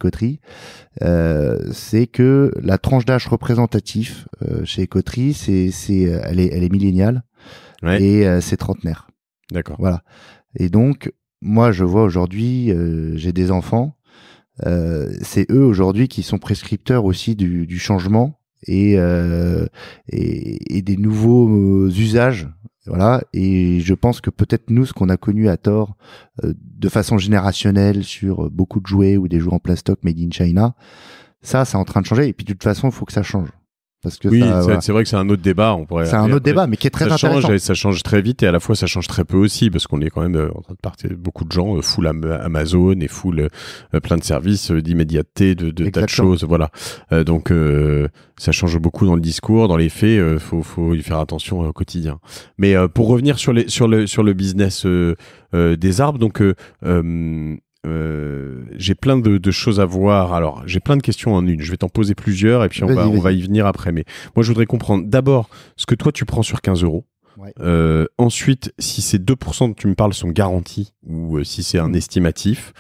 Speaker 2: euh, c'est que la tranche d'âge représentatif chez Ecotri, c'est, c'est, elle est, elle est milléniale et c'est trentenaire. D'accord. Voilà. Et donc, moi, je vois aujourd'hui, j'ai des enfants euh, c'est eux aujourd'hui qui sont prescripteurs aussi du, changement euh, et, et, des nouveaux euh, usages voilà. Et je pense que peut-être nous, ce qu'on a connu à tort, de façon générationnelle sur beaucoup de jouets ou des jouets en plastoc made in China, ça, c'est en train de changer. Et puis de toute façon, il faut que ça change que oui, c'est vrai que c'est un autre débat. On pourrait. C'est un autre débat, mais qui est très ça intéressant.
Speaker 1: ça change très vite et à la fois ça change très peu aussi parce qu'on est quand même euh, en train de partir beaucoup de gens euh, full Amazon et full euh, plein de services d'immédiateté, de, tas de choses, voilà. donc ça change beaucoup dans le discours, dans les faits. faut, faut y faire attention au quotidien. Mais pour revenir sur les sur le sur le business des arbres, donc euh, j'ai plein de, choses à voir. Alors, j'ai plein de questions en une. Je vais t'en poser plusieurs et puis on va, y venir après. Mais moi, je voudrais comprendre d'abord ce que toi, tu prends sur 15 euros. Euh, ensuite, si ces 2% dont tu me parles sont garantis ou euh, si c'est un mm. estimatif.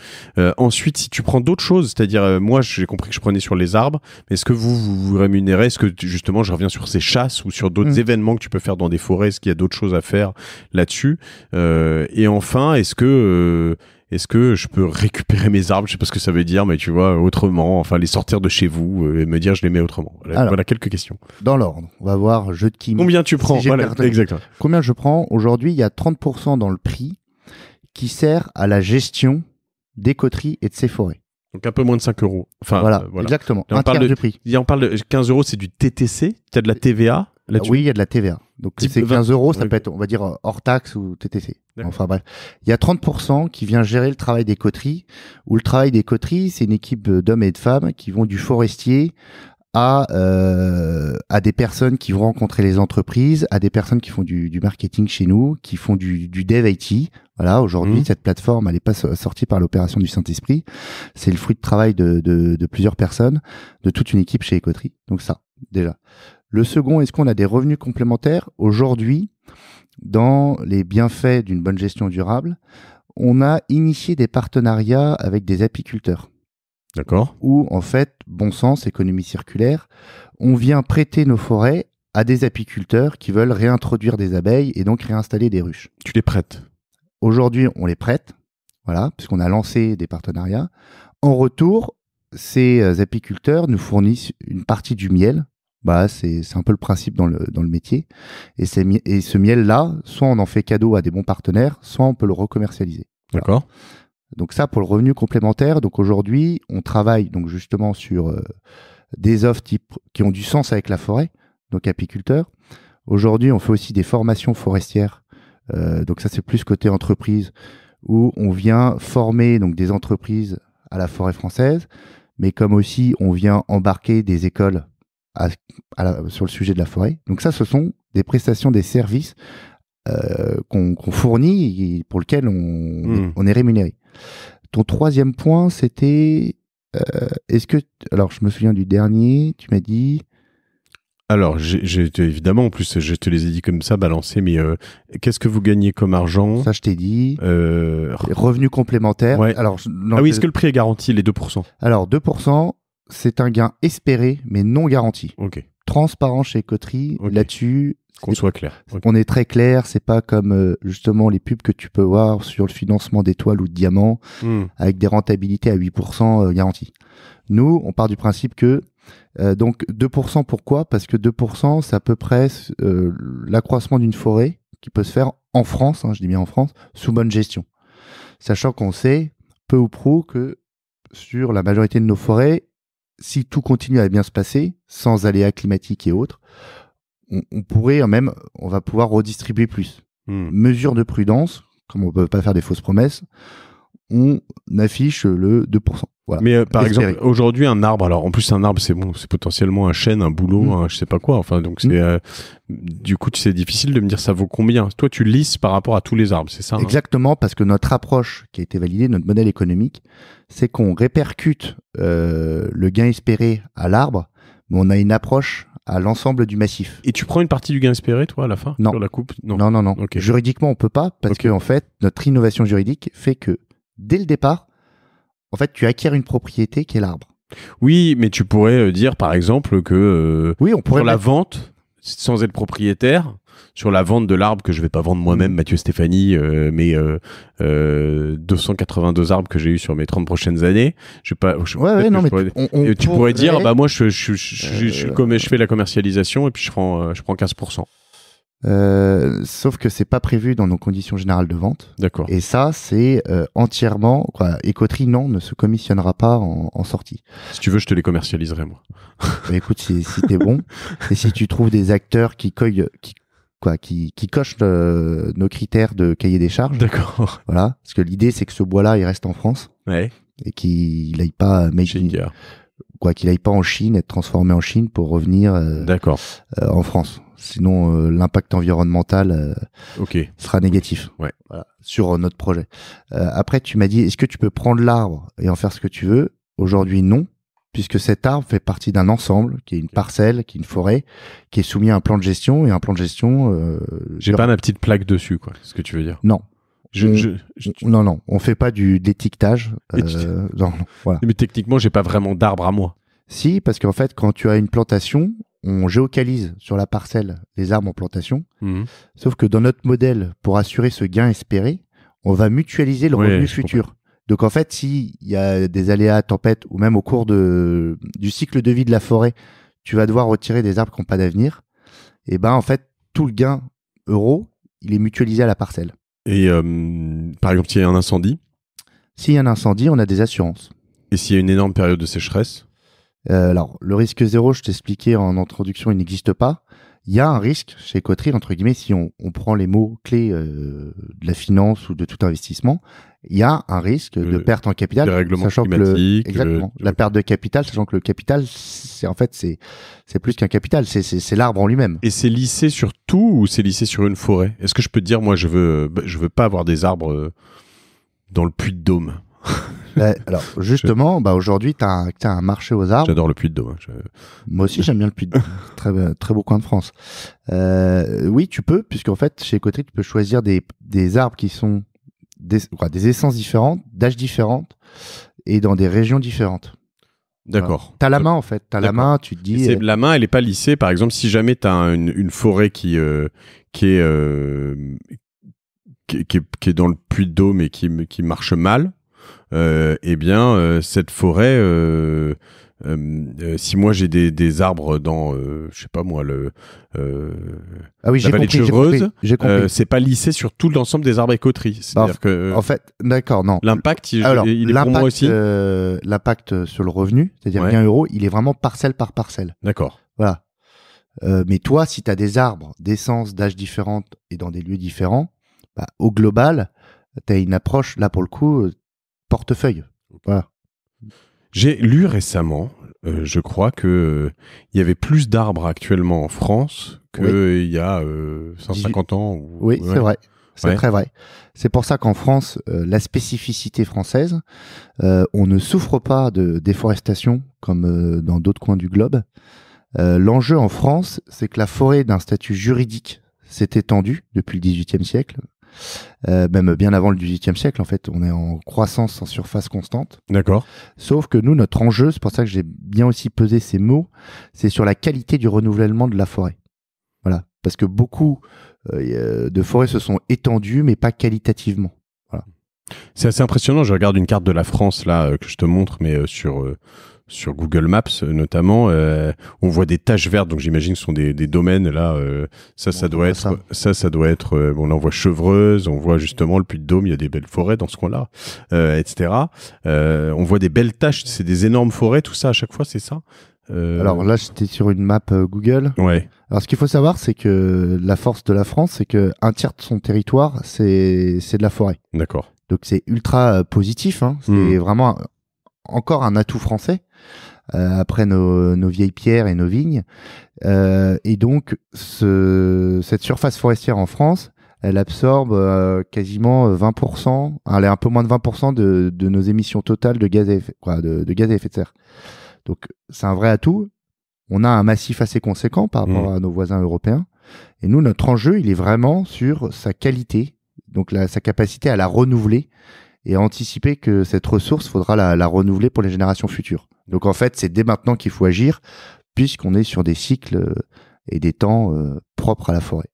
Speaker 1: ensuite, si tu prends d'autres choses, c'est-à-dire, moi, j'ai compris que je prenais sur les arbres, mais est-ce que vous vous, rémunérez Est-ce que justement, je reviens sur ces chasses ou sur d'autres mm. événements que tu peux faire dans des forêts Est-ce qu'il y a d'autres choses à faire là-dessus Et enfin, est-ce que est-ce que je peux récupérer mes arbres Je sais pas ce que ça veut dire, mais tu vois, autrement, enfin les sortir de chez vous euh, et me dire je les mets autrement. Voilà,
Speaker 2: quelques questions. Dans l'ordre, on va voir jeu de qui. Combien tu prends exactement. Combien je prends Aujourd'hui, il y a 30% dans le prix qui sert à la gestion des coteries et de ces forêts. Donc un peu moins de 5 euros. Euh, voilà, exactement. on parle de, prix. on parle de 15 euros, c'est du TTC Tu as de la TVA là Oui, il y a de la TVA. Donc c'est 15 euros, ça peut être, on va dire, hors taxe ou TTC. Enfin bref. Il y a 30% qui vient gérer le travail des coteries, où le travail des coteries, c'est une équipe d'hommes et de femmes qui vont du forestier à, euh, à des personnes qui vont rencontrer les entreprises, à des personnes qui font du, marketing chez nous, qui font du, du dev IT. Voilà, aujourd'hui, mmh. cette plateforme, elle n'est pas sortie par l'opération du Saint-Esprit. C'est le fruit de travail de, de, plusieurs personnes, de toute une équipe chez Ecoterie. Donc ça, déjà. Le second, est-ce qu'on a des revenus complémentaires Aujourd'hui, dans les bienfaits d'une bonne gestion durable, on a initié des partenariats avec des apiculteurs. D'accord. Où, en fait, bon sens, économie circulaire, on vient prêter nos forêts à des apiculteurs qui veulent réintroduire des abeilles et donc réinstaller des ruches. Tu les prêtes Aujourd'hui, on les prête, voilà, puisqu'on a lancé des partenariats. En retour, ces euh, apiculteurs nous fournissent une partie du miel bah c'est un peu le principe dans le, dans le métier. Et, et ce miel-là, soit on en fait cadeau à des bons partenaires, soit on peut le recommercialiser. commercialiser D'accord. Donc ça, pour le revenu complémentaire, donc aujourd'hui, on travaille donc justement sur euh, des offres qui ont du sens avec la forêt, donc apiculteurs. Aujourd'hui, on fait aussi des formations forestières. Euh, donc ça, c'est plus côté entreprise, où on vient former donc des entreprises à la forêt française, mais comme aussi on vient embarquer des écoles sur le sujet de la forêt. Donc ça, ce sont des prestations, des services euh, qu'on fournit et pour lesquels hmm. on, est rémunéré. Ton troisième point, c'était euh, est-ce que alors je me souviens du dernier, tu m'as dit
Speaker 1: alors, évidemment, en plus, je te les ai dit comme ça, balancé mais
Speaker 2: euh, qu'est-ce que vous gagnez comme argent Ça, je t'ai dit. Euh... Revenus complémentaires. Alors, ah oui, est-ce que le prix est garanti, les 2% Alors, 2%, c'est un gain espéré, mais non garanti. Ok. Transparent chez Coterie, là-dessus. Qu'on soit clair. On est très clair, c'est pas comme euh, justement les pubs que tu peux voir sur le financement d'étoiles ou de diamants, hmm. avec des rentabilités à 8% euh, garanties. Nous, on part du principe que euh, donc 2% pourquoi Parce que 2% c'est à peu près l'accroissement d'une forêt qui peut se faire en France, hein, je dis bien en France, sous bonne gestion. Sachant qu'on sait peu ou prou que sur la majorité de nos forêts, si tout continue à bien se passer, sans aléas climatiques et autres, on, pourrait euh, même, on va pouvoir redistribuer plus. Hmm. Mesure de prudence, comme on ne peut pas faire des fausses promesses, on affiche le 2%. Mais euh, par exemple, aujourd'hui,
Speaker 1: un arbre, alors en plus, un arbre, c'est bon, c'est potentiellement un chêne, un boulot, mm. un je sais pas quoi. Enfin, donc c'est. Mm. Euh, du coup, c'est difficile de me dire ça vaut combien. Toi, tu lisses par rapport à tous les
Speaker 2: arbres, c'est ça hein Exactement, parce que notre approche qui a été validée, notre modèle économique, c'est qu'on répercute euh, le gain espéré à l'arbre, mais on a une approche à l'ensemble du massif. Et tu prends une partie du gain espéré, toi, à la fin Non. la coupe Non, non, non. non. Juridiquement, on peut pas, parce qu'en que en fait, notre innovation juridique fait que dès le départ, en fait, tu acquiers une propriété qui est l'arbre.
Speaker 1: Oui, mais tu pourrais euh, dire par exemple que euh, sur la vente, sans être propriétaire, sur la vente de l'arbre que je vais pas vendre moi-même, mm. Mathieu Stéphanie, euh, mais euh, 282 arbres que j'ai eu sur mes 30 prochaines années, je pas. ouais, non, mais tu pourrais dire, bah moi je,
Speaker 2: je, fais la commercialisation et puis je prends, je prends 15%. Euh, sauf que c'est pas prévu dans nos conditions générales de vente. D'accord. Et ça, c'est euh, entièrement. Quoi, non, ne se commissionnera pas en, sortie. Si tu veux, je te les commercialiserai, moi. [laughs] Bah, écoute, si, si t'es bon, et si tu trouves des acteurs qui, coillent, quoi, qui, qui euh, nos critères de cahier des charges. D'accord. Voilà, parce que l'idée c'est que ce bois-là, il reste en France. Ouais. Et qu'il n'aille pas made quoi qu'il aille pas en Chine, être transformé en Chine pour revenir euh, euh, en France. Sinon, euh, l'impact environnemental sera négatif voilà, sur notre projet. après, tu m'as dit, est-ce que tu peux prendre l'arbre et en faire ce que tu veux Aujourd'hui, non, puisque cet arbre fait partie d'un ensemble, qui est une parcelle, qui est une forêt, qui est soumis à un plan de gestion et un plan de gestion. J'ai pas ma petite plaque
Speaker 1: dessus, quoi. Ce que tu veux dire
Speaker 2: Non, non, non, on fait pas du d'étiquetage. Euh, Mais techniquement, j'ai pas vraiment d'arbre à moi. Si, parce qu'en fait, quand tu as une plantation, on géocalise sur la parcelle les arbres en plantation. Mhm. Sauf que dans notre modèle, pour assurer ce gain espéré, on va mutualiser le revenu futur. Donc en fait, s'il y a des aléas, tempêtes, ou même au cours de, du cycle de vie de la forêt, tu vas devoir retirer des arbres qui n'ont pas d'avenir, et eh ben en fait, tout le gain euro, il est mutualisé à la parcelle. Et euh, par exemple, s'il y a un incendie S'il y a un incendie, on a des assurances. Et s'il y a une énorme période de sécheresse euh, alors, le risque zéro, je t'expliquais en introduction, il n'existe pas il y a un risque chez Coterie, entre guillemets, si on, prend les mots clés euh, de la finance ou de tout investissement, il y a un risque de perte en capital, sachant que la perte de capital, sachant que le capital, c'est en fait c'est plus qu'un capital, c'est l'arbre en lui-même. Et c'est lissé sur tout ou c'est lissé sur une forêt
Speaker 1: Est-ce que je peux dire moi je veux bah, je veux pas avoir des arbres euh, dans le puits de Dôme
Speaker 2: [laughs] alors, justement, bah, aujourd'hui, tu as, un marché aux arbres. J'adore le puits de Moi aussi, j'aime bien le puits de [laughs] très, beau coin de France. Euh, oui, tu peux, en fait, chez Côté, tu peux choisir des, arbres qui sont des, essences différentes, d'âge différentes et dans des régions différentes. D'accord. T'as la main en fait, t'as la main, tu te dis. Euh,
Speaker 1: la main, elle est pas lissée. Par exemple, si jamais t'as une, une forêt euh, qui qui est qui, est dans le puits d'eau mais qui marche mal, euh, eh bien, euh, cette forêt. Euh, euh, si moi j'ai des, des, arbres dans, je sais pas moi, le, ah oui, la vallée compris, j'ai compris
Speaker 2: c'est pas lissé sur tout l'ensemble des arbres écoteries. Bah, c'est-à-dire que. En fait, d'accord, non. L'impact, il, est pour moi aussi. l'impact sur le revenu, c'est-à-dire qu'un euro, il est vraiment parcelle par parcelle. D'accord. Voilà. mais toi, si tu as des arbres d'essence, d'âge différentes et dans des lieux différents, bah, au global, tu as une approche, là pour le coup, portefeuille. J'ai lu récemment, euh, je crois que
Speaker 1: il euh, y avait plus d'arbres actuellement en France que il y a 150 euh, ans. Oui, c'est vrai. C'est très
Speaker 2: vrai. C'est pour ça qu'en France, la spécificité française, on ne souffre pas de déforestation comme dans d'autres coins du globe. L'enjeu en France, c'est que la forêt d'un statut juridique s'est étendue depuis le XVIIIe siècle euh, même bien avant le 18 18e siècle, en fait, on est en croissance en surface constante. D'accord. Sauf que nous, notre enjeu, c'est pour ça que j'ai bien aussi pesé ces mots, c'est sur la qualité du renouvellement de la forêt. Voilà, parce que beaucoup euh, euh, de forêts se sont étendues, mais pas qualitativement. Voilà. C'est assez impressionnant. Je regarde une carte de
Speaker 1: la France là que je te montre, mais sur sur Google Maps euh, notamment, euh, on voit des taches vertes, donc j'imagine que ce sont des, domaines là. Euh, ça, ça doit être, ça. ça. doit être. bon, là, on voit Chevreuse, on voit justement le Puy de Dôme, il y a des belles forêts dans ce coin-là, etc.
Speaker 2: on voit des belles taches, c'est des énormes forêts, tout ça à chaque fois, c'est ça. Alors là, j'étais sur une map Google. Ouais. Alors ce qu'il faut savoir, c'est que la force de la France, c'est que un tiers de son territoire, c'est de la forêt. D'accord. Donc c'est ultra positif. Hein. C'est hmm. vraiment encore un atout français euh, après nos, vieilles pierres et nos vignes. Euh, et donc, ce, cette surface forestière en France, elle absorbe euh, quasiment 20%, elle est un peu moins de 20% de, nos émissions totales de gaz à effet, de, gaz à effet de serre. Donc c'est un vrai atout. On a un massif assez conséquent par mmh. rapport à nos voisins européens. Et nous, notre enjeu, il est vraiment sur sa qualité, donc sa capacité à la renouveler et à anticiper que cette ressource, faudra la renouveler pour les générations futures. Donc en fait, c'est dès maintenant qu'il faut agir, puisqu'on est sur des cycles euh, et des temps euh, propres à la forêt.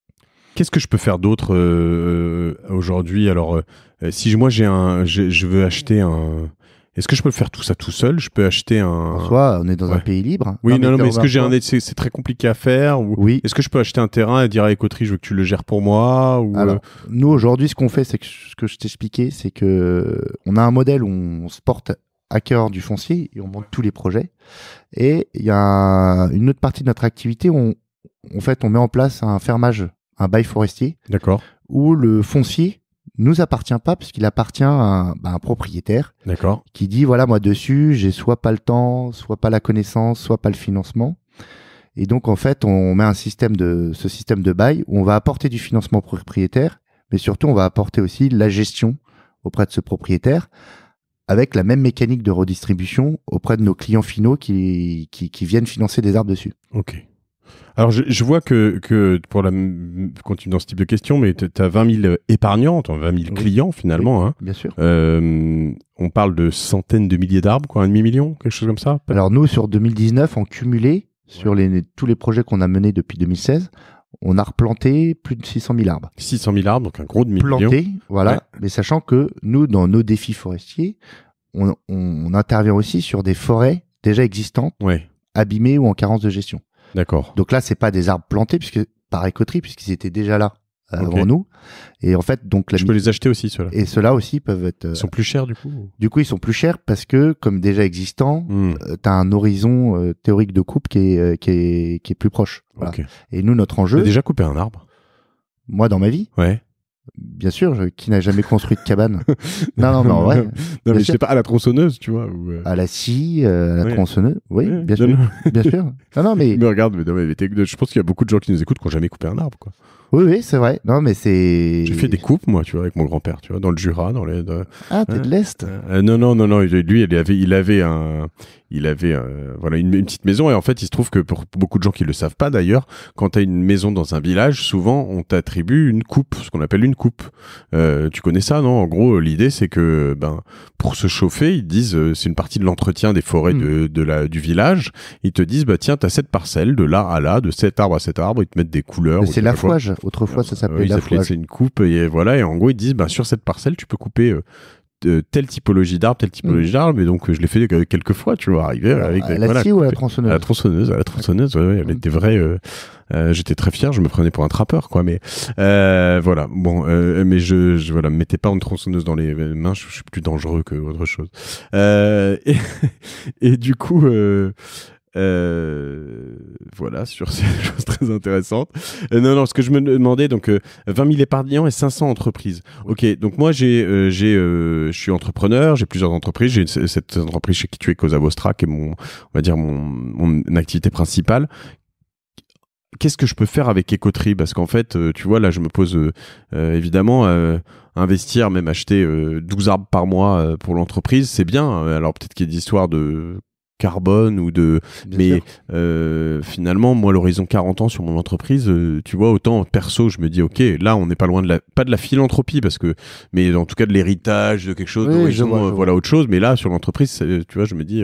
Speaker 2: Qu'est-ce que je peux faire d'autre
Speaker 1: euh, aujourd'hui Alors, si moi j'ai un, je veux acheter un, est-ce que je peux faire tout ça tout seul Je peux acheter un. En on est dans un pays libre. Hein. Oui, non, non, mais est-ce que j'ai un. C'est très compliqué à faire Oui. Est-ce que je peux acheter un terrain et dire à Ecotri je veux que tu le gères pour moi ou...
Speaker 2: Alors, nous, aujourd'hui, ce qu'on fait, c'est que ce que je t'expliquais, c'est que on a un modèle où on se porte hacker du foncier et on monte tous les projets. Et il y a une autre partie de notre activité où on, en fait, on met en place un fermage, un bail forestier. D'accord. Où le foncier nous appartient pas puisqu'il appartient à bah, un, propriétaire. D'accord. Qui dit voilà, moi dessus, j'ai soit pas le temps, soit pas la connaissance, soit pas le financement. Et donc, en fait, on met un système de, ce système de bail où on va apporter du financement propriétaire, mais surtout, on va apporter aussi la gestion auprès de ce propriétaire avec la même mécanique de redistribution auprès de nos clients finaux qui, qui, viennent financer des arbres dessus. Ok.
Speaker 1: Alors, je, vois que, que pour la continue dans ce type de question, mais tu as 20 000 épargnants, 20 000 clients finalement. Hein. Bien sûr. Euh, on parle de
Speaker 2: centaines de milliers d'arbres, quoi, un demi-million, quelque chose comme ça. Alors, nous, sur 2019, en cumulé, sur les, tous les projets qu'on a menés depuis 2016, on a replanté plus de 600 000 arbres. 600 000 arbres, donc un gros demi Planté, voilà. Mais sachant que nous, dans nos défis forestiers, on, intervient aussi sur des forêts déjà existantes, abîmées ou en carence de gestion. D'accord. Donc là, c'est pas des arbres plantés puisque par écoterie, puisqu'ils étaient déjà là. Euh, avant nous. Et en fait, donc la je peux les acheter aussi ceux-là. Et ceux-là aussi peuvent être. Ils euh, sont plus chers du coup. Du coup, ils sont plus chers parce que comme déjà existant, hmm. euh, t'as tu as un horizon théorique de coupe qui est qui est, qui est plus proche. Et nous, notre enjeu. As déjà coupé un arbre. Moi, dans ma vie. Ouais. Bien sûr, qui n'a jamais construit de cabane [laughs] Non, non, mais en non, mais je sais pas, à la tronçonneuse, tu vois. À la scie, à la tronçonneuse. Oui, bien, sûr, bien sûr. Non, non, mais. [laughs] Mais regarde, mais, je pense qu'il y a beaucoup de gens qui nous écoutent qui n'ont jamais coupé un arbre, quoi. Oui, oui, c'est vrai. Non, mais
Speaker 1: c'est. J'ai fait des coupes, moi, tu vois, avec mon grand-père, tu vois, dans le Jura, dans les. Ah, t'es de hein l'Est euh, Non, non, non, non. Lui, il avait, il avait un. Il avait euh, voilà une, petite maison et en fait il se trouve que pour beaucoup de gens qui le savent pas d'ailleurs quand tu as une maison dans un village souvent on t'attribue une coupe ce qu'on appelle une coupe euh, tu connais ça non en gros l'idée c'est que ben pour se chauffer ils disent euh, c'est une partie de l'entretien des forêts de, hmm. de la, du village ils te disent bah tiens t'as cette parcelle de là à là de cet arbre à cet arbre ils te mettent des couleurs c'est la je
Speaker 2: euh, autrefois, ça euh, s'appelait la C'est une
Speaker 1: coupe et euh, voilà. Et en gros, ils disent, bah, sur cette parcelle, tu peux couper telle typologie d'arbre, telle typologie mm. d'arbre, et donc je l'ai fait quelques fois, tu vois, arriver avec à la ou la tronçonneuse, la tronçonneuse, la tronçonneuse, ouais, ouais, avec des vrais. J'étais très fier, je me prenais pour un trappeur, quoi. Mais voilà, bon, mais je, je voilà, me mettais pas une tronçonneuse dans les mains, je, suis plus dangereux que autre chose. [laughs] et, du coup. Euh, voilà, sur ces [laughs] choses très intéressantes. Euh, non, non, ce que je me demandais, donc 20 euh, 000 épargnants et 500 entreprises. Ok, donc moi, j'ai, j'ai, je suis entrepreneur, j'ai plusieurs entreprises. J'ai cette entreprise chez qui tu es Cosa Vostra, qui est mon, on va dire, mon, activité principale, qu'est-ce que je peux faire avec Ecotree Parce qu'en fait, tu vois, là, je me pose évidemment investir, même acheter 12 arbres par mois pour l'entreprise, c'est bien. Alors peut-être qu'il y a des histoires de carbone ou de mais euh, finalement moi l'horizon 40 ans sur mon entreprise euh, tu vois autant perso je me dis ok là on n'est pas loin de la pas de la philanthropie parce que mais en tout cas de l'héritage de quelque chose euh, voilà autre chose mais là sur l'entreprise tu vois je me dis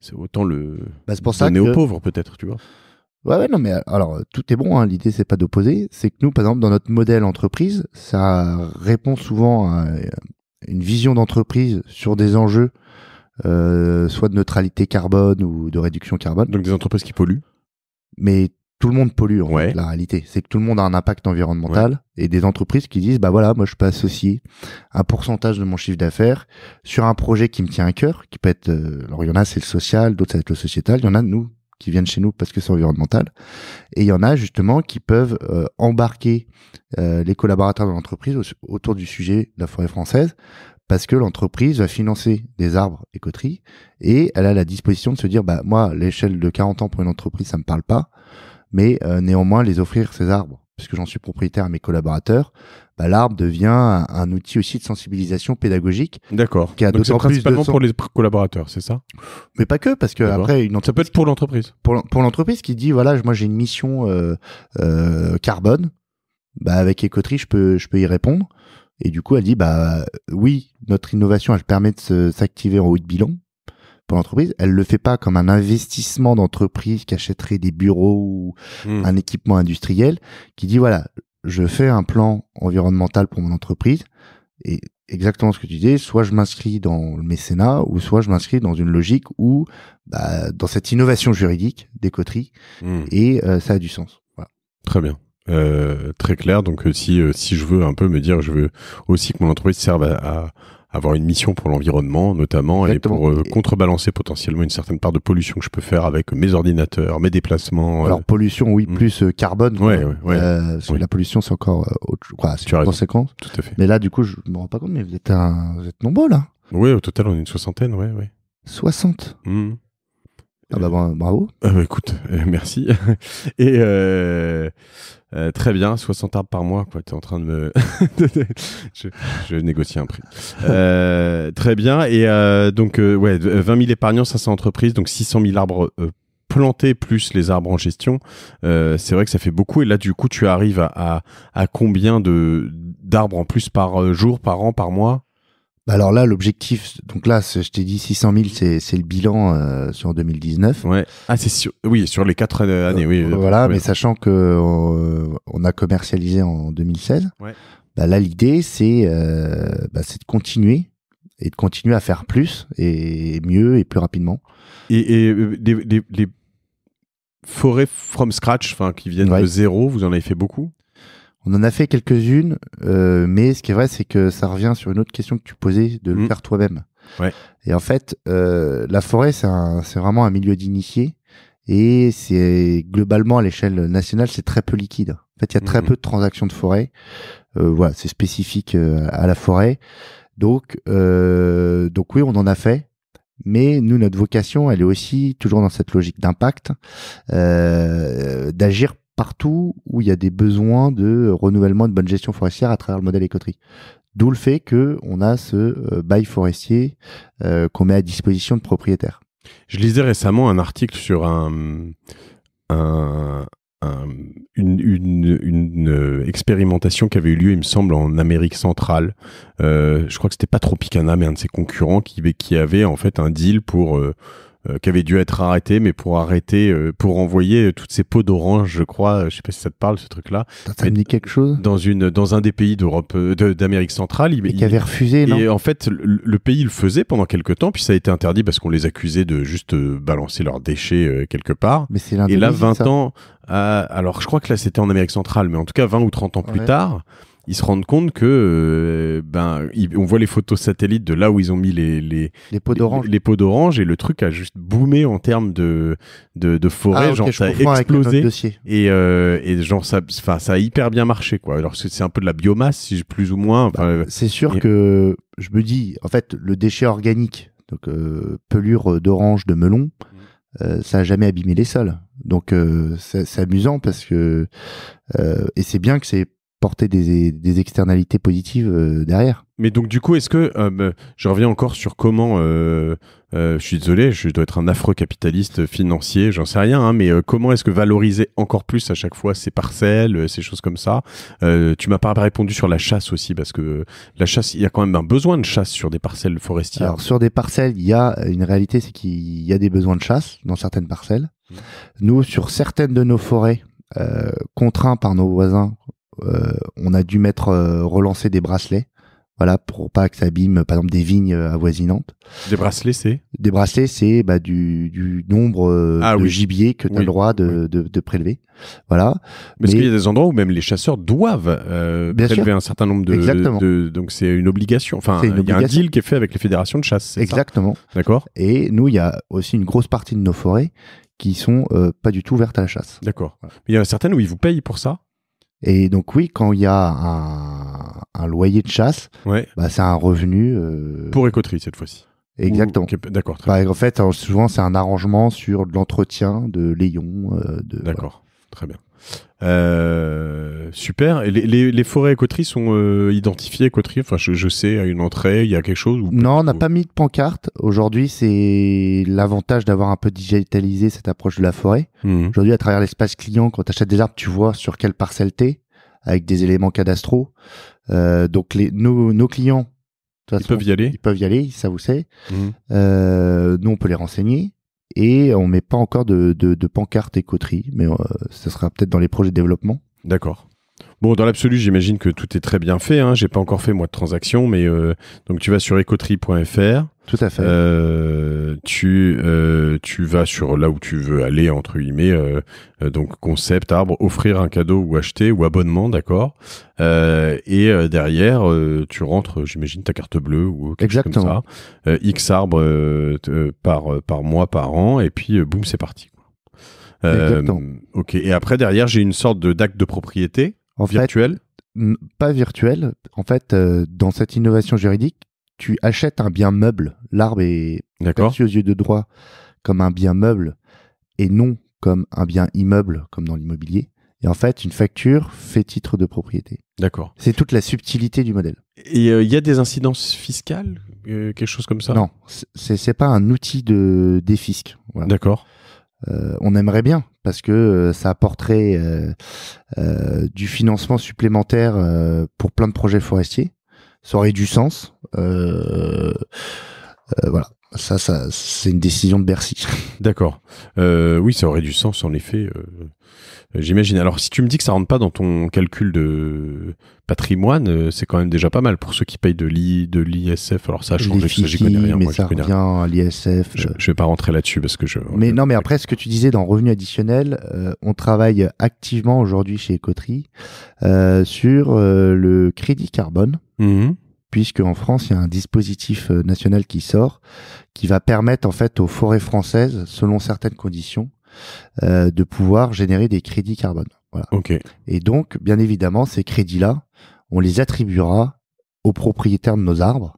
Speaker 1: c'est autant le bah, pour ça aux pauvres peut-être tu vois
Speaker 2: Ouais, ouais, non, mais alors tout est bon. Hein, l'idée, c'est pas d'opposer. C'est que nous, par exemple, dans notre modèle entreprise, ça répond souvent à une vision d'entreprise sur des enjeux euh, soit de neutralité carbone ou de réduction carbone. Donc des entreprises qui polluent. Mais tout le monde pollue en ouais. la réalité. C'est que tout le monde a un impact environnemental et des entreprises qui disent bah voilà, moi je peux associer un pourcentage de mon chiffre d'affaires sur un projet qui me tient à cœur, qui peut être euh, alors il y en a c'est le social, d'autres c'est le sociétal, il y en a nous qui viennent chez nous parce que c'est environnemental et il y en a justement qui peuvent euh, embarquer les collaborateurs de l'entreprise autour du sujet de la forêt française parce que l'entreprise va financer des arbres et et elle a la disposition de se dire bah moi l'échelle de 40 ans pour une entreprise ça me parle pas mais euh, néanmoins les offrir ces arbres puisque j'en suis propriétaire à mes collaborateurs, bah, l'arbre devient un, outil aussi de sensibilisation pédagogique. D'accord. Donc c'est principalement pour les collaborateurs, c'est ça Mais pas que, parce que après une entreprise. Ça peut être pour l'entreprise. Pour, l'entreprise qui dit voilà, moi j'ai une mission euh, euh, carbone, bah avec écoterie, je peux je peux y répondre. Et du coup, elle dit, bah euh, oui, notre innovation, elle permet de s'activer en haut de bilan pour l'entreprise. Elle le fait pas comme un investissement d'entreprise qui achèterait des bureaux ou hmm. un équipement industriel, qui dit, voilà, je fais un plan environnemental pour mon entreprise. Et exactement ce que tu dis, soit je m'inscris dans le mécénat, ou soit je m'inscris dans une logique où, bah, dans cette innovation juridique des coteries, hmm. et euh, ça a du sens. Voilà. Très bien. Euh, très clair. Donc euh, si euh, si je veux
Speaker 1: un peu me dire, je veux aussi que mon entreprise serve à, avoir une mission pour l'environnement notamment et pour contrebalancer potentiellement une certaine part de pollution que je peux faire avec mes ordinateurs, mes déplacements.
Speaker 2: Alors pollution oui, mm. plus carbone. Ouais, Parce la pollution c'est encore autre quoi, c'est conséquence. Tout à fait. Mais là du coup je me rends pas compte mais vous êtes un vous êtes nombreux là. Oui, au total on est une soixantaine, Oui, ouais. 60. Ah bah, bravo. Ah bah, écoute, euh, merci.
Speaker 1: [laughs] Et euh, euh, très bien, 60 arbres par mois, quoi. T'es en train de me. [laughs] je, négocie un prix. très bien. Et donc, ouais, 20 000 épargnants, 500 entreprises, donc 600 000 arbres plantés plus les arbres en gestion. C'est vrai que ça fait beaucoup. Et là, du coup, tu arrives à, à, à combien de
Speaker 2: d'arbres en plus par jour, par an, par mois bah, alors là, l'objectif, donc là, je t'ai dit 600 000, c'est le bilan euh, sur 2019. Ouais. Ah, c'est sur, oui, sur les quatre
Speaker 1: années, oui. Voilà, mais sachant
Speaker 2: que euh, on, a commercialisé en 2016. Ouais. Bah là, l'idée, c'est euh, bah, de continuer et de continuer à faire plus et mieux et plus rapidement.
Speaker 1: Et, et euh, des, forêts
Speaker 2: from scratch, enfin qui viennent de zéro, vous en avez fait beaucoup on en a fait quelques-unes, euh, mais ce qui est vrai, c'est que ça revient sur une autre question que tu posais, de le mm. faire toi-même. Et en fait, euh, la forêt, c'est vraiment un milieu d'initié Et c'est globalement à l'échelle nationale, c'est très peu liquide. En fait, il y a très mm-hmm. peu de transactions de forêt. Euh, voilà, c'est spécifique à la forêt. Donc, donc oui, on en a fait. Mais nous, notre vocation, elle est aussi toujours dans cette logique d'impact, d'agir partout où il y a des besoins de renouvellement de bonne gestion forestière à travers le modèle écoterie. D'où le fait que on a ce euh, bail forestier euh, qu'on met à disposition de propriétaires.
Speaker 1: Je lisais récemment un article sur un, une, expérimentation qui avait eu lieu, il me semble, en Amérique centrale. Euh, je crois que c'était pas Tropicana, mais un de ses concurrents qui, qui avait en fait un deal pour euh, qui avait dû être arrêté, mais pour arrêter, euh, pour envoyer euh, toutes ces peaux d'orange, je crois, je sais pas si ça te parle ce truc-là. Ça me dit quelque chose. Dans une, dans un des pays d'Europe, d'Amérique centrale, il, et avait refusé. et en fait, le, pays le faisait pendant quelques temps, puis ça a été interdit parce qu'on les accusait de juste balancer leurs déchets quelque part. Mais c'est Et là, 20 ans, alors je crois que là c'était en Amérique centrale, mais en tout cas 20 ou 30 ans plus tard ils se rendent compte que euh, ben on voit les photos satellites de là où ils ont mis les les, les pots d'orange les, d'orange et le truc a juste boomé en termes de de, de forêt ah, genre ça a explosé et euh, et genre ça enfin ça a hyper bien marché quoi alors c'est un peu de la biomasse
Speaker 2: plus ou moins bah, c'est sûr que je me dis en fait le déchet organique donc euh, pelure d'orange de melon mm. ça a jamais abîmé les sols. Donc c'est amusant parce que et c'est bien que c'est porter des, externalités positives euh, derrière.
Speaker 1: Mais donc du coup, est-ce que euh, bah, je reviens encore sur comment euh, je suis désolé, je dois être un affreux capitaliste financier, j'en sais rien, hein, mais comment est-ce que valoriser encore plus à chaque fois ces parcelles, ces choses comme ça Tu m'as pas répondu sur la
Speaker 2: chasse aussi parce que la chasse, il y a quand même un besoin de chasse sur des parcelles forestières. Alors sur des parcelles, il y a une réalité, c'est qu'il y a des besoins de chasse dans certaines parcelles. Mmh. Nous, sur certaines de nos forêts, contraints par nos voisins euh, on a dû mettre euh, relancer des bracelets voilà, pour pas que ça abîme, par exemple, des vignes euh, avoisinantes. Des bracelets, c'est Des bracelets, c'est bah, du, nombre ah de gibier que tu as le droit de, prélever. Voilà. est Mais... qu'il y a des endroits où même les chasseurs doivent prélever un certain
Speaker 1: nombre de. Exactement. donc c'est une obligation. Enfin, il y a un deal
Speaker 2: qui est fait avec les fédérations de chasse. Exactement. D'accord. Et nous, il y a aussi une grosse partie de nos forêts qui sont pas du tout ouvertes à la chasse. D'accord. il y en a certaines où ils vous payent pour ça et donc oui, quand il y a un, un, loyer de chasse, bah, c'est un revenu... Euh, Pour écoterie cette fois-ci. Exactement. D'accord. Bah, en fait, souvent c'est un arrangement sur de l'entretien de Léon. Euh, D'accord. Très bien. Euh, super. les, forêts écoteries sont euh, identifiées écoteries Enfin, je, sais, à une entrée, il y a quelque chose Non, on n'a pas mis de pancarte. Aujourd'hui, c'est l'avantage d'avoir un peu digitalisé cette approche de la forêt. Mhm. Aujourd'hui, à travers l'espace client, quand tu achètes des arbres, tu vois sur quelle parcelle t'es, avec des éléments cadastraux. Euh, donc, les, nos, clients... Ils peuvent y aller Ils peuvent y aller, Ça mhm. nous, on peut les renseigner. Et on met pas encore de, de, pancarte et coteries, mais euh, ça sera peut-être dans les projets de développement. D'accord.
Speaker 1: Bon, dans l'absolu, j'imagine que tout est très bien fait. Hein. J'ai pas encore fait moi de transaction, mais euh, donc tu vas sur ecotree.fr. Tout à fait. Euh, tu euh, tu vas sur là où tu veux aller entre guillemets. donc concept arbre, offrir un cadeau ou acheter ou abonnement, d'accord. et derrière, tu rentres, j'imagine ta carte bleue ou quelque chose comme ça. X arbre par par mois par an et puis boum, c'est parti. Exactement. ok. Et après derrière, j'ai une sorte de d'acte de propriété.
Speaker 2: En virtuel Pas virtuel. En fait, euh, dans cette innovation juridique, tu achètes un bien meuble. L'arbre est perçu aux yeux de droit comme un bien meuble et non comme un bien immeuble, comme dans l'immobilier. Et en fait, une facture fait titre de propriété. D'accord. C'est toute la subtilité du modèle.
Speaker 1: Et euh, il y a des incidences fiscales, euh, quelque chose comme ça Non,
Speaker 2: c'est pas un outil de défisque. D'accord. Euh, on aimerait bien parce que euh, ça apporterait euh, du financement supplémentaire pour plein de projets forestiers. Ça aurait du sens. voilà. Ça, ça c'est une décision de Bercy. [laughs] D'accord. oui, ça aurait du sens en effet.
Speaker 1: J'imagine. Alors, si tu me dis que ça rentre pas dans ton calcul de patrimoine, euh, c'est quand même déjà pas mal pour ceux qui payent de l'ISF. Alors ça a changé, ça, j'y connais rien. Mais moi, ça revient rien.
Speaker 2: à l'ISF. Je, ne euh. vais pas rentrer là-dessus parce que je. Mais non, mais après, ce que tu disais dans revenu additionnel, euh, on travaille activement aujourd'hui chez Coterie sur le crédit carbone. Mhm. puisque en France, il y a un dispositif national qui sort, qui va permettre en fait aux forêts françaises, selon certaines conditions, euh, de pouvoir générer des crédits carbone. Voilà. Et donc, bien évidemment, ces crédits-là, on les attribuera aux propriétaires de nos arbres